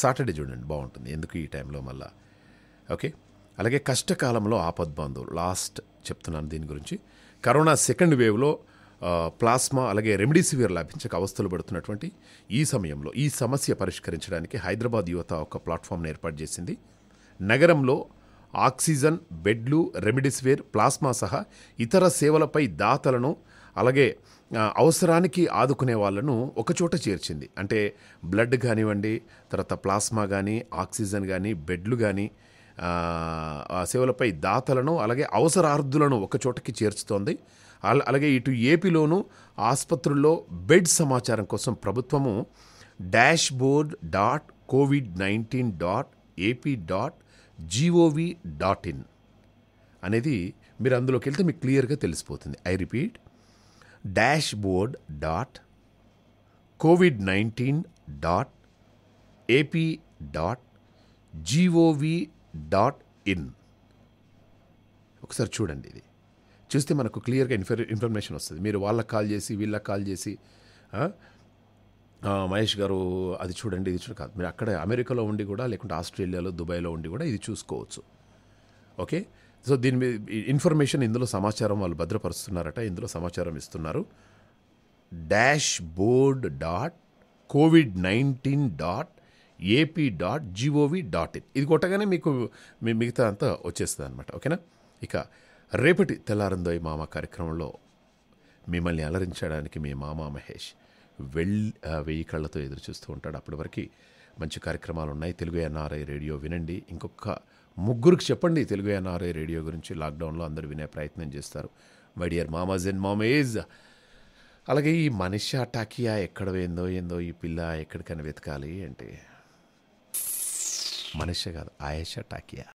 A: సాటర్డే చూడండి బాగుంటుంది ఎందుకు ఈ టైంలో మళ్ళా ఓకే అలాగే కష్టకాలంలో ఆపద్బంధువులు లాస్ట్ చెప్తున్నాను దీని గురించి కరోనా సెకండ్ వేవ్లో ప్లాస్మా అలాగే రెమిడిసివియర్ లభించక అవస్థలు పడుతున్నటువంటి ఈ సమయంలో ఈ సమస్య పరిష్కరించడానికి హైదరాబాద్ యువత ఒక ప్లాట్ఫామ్ను ఏర్పాటు చేసింది నగరంలో ఆక్సిజన్ బెడ్లు రెమిడిసివిర్ ప్లాస్మా సహా ఇతర సేవలపై దాతలను అలాగే అవసరానికి ఆదుకునే వాళ్ళను ఒకచోట చేర్చింది అంటే బ్లడ్ కానివ్వండి తర్వాత ప్లాస్మా కానీ ఆక్సిజన్ కానీ బెడ్లు కానీ సేవలపై దాతలను అలాగే అవసరార్థులను ఒకచోటకి చేర్చుతోంది అలాగే ఇటు ఏపీలోనూ ఆసుపత్రుల్లో బెడ్ సమాచారం కోసం ప్రభుత్వము dashboard dot COVID nineteen dot AP dot GOV dot in అనేది మీరు అందులోకి వెళ్తే మీకు క్లియర్గా తెలిసిపోతుంది I repeat dashboard dot COVID nineteen dot AP dot GOV dot in ఒకసారి చూడండి ఇది చూస్తే మనకు క్లియర్గా ఇన్ఫర్ ఇన్ఫర్మేషన్ వస్తుంది మీరు వాళ్ళకి కాల్ చేసి వీళ్ళకి కాల్ చేసి మహేష్ గారు అది చూడండి ఇది చూడండి కాదు మీరు అక్కడ అమెరికాలో ఉండి కూడా లేకుంటే ఆస్ట్రేలియాలో దుబాయ్లో ఉండి కూడా ఇది చూసుకోవచ్చు ఓకే సో దీని ఇన్ఫర్మేషన్ ఇందులో సమాచారం వాళ్ళు భద్రపరుస్తున్నారట ఇందులో సమాచారం ఇస్తున్నారు dashboard dot COVID nineteen dot AP dot GOV dot in ఇది కొట్టగానే మీకు మీ మిగతా అంతా వచ్చేస్తుంది అనమాట ఓకేనా ఇక రేపటి తెల్లారందోయ్ మామ కార్యక్రమంలో మిమ్మల్ని అలరించడానికి మీ మామ మహేష్ వెల్ వెయ్యి కళ్ళతో ఎదురు చూస్తూ ఉంటాడు అప్పటి వరకు మంచి కార్యక్రమాలు ఉన్నాయి తెలుగు ఎన్ఆర్ఐ రేడియో వినండి ఇంకొక ముగ్గురికి చెప్పండి తెలుగు ఎన్ఆర్ఐ రేడియో గురించి లాక్డౌన్లో అందరు వినే ప్రయత్నం చేస్తారు మై డియర్ మామాజ్ అండ్ మామేజ్ అలాగే ఈ మనిషి అటాకియా ఎక్కడ ఏందో ఏందో ఈ పిల్ల ఎక్కడికైనా వెతకాలి అంటే మనిషి కాదు ఆయేషా టాకియా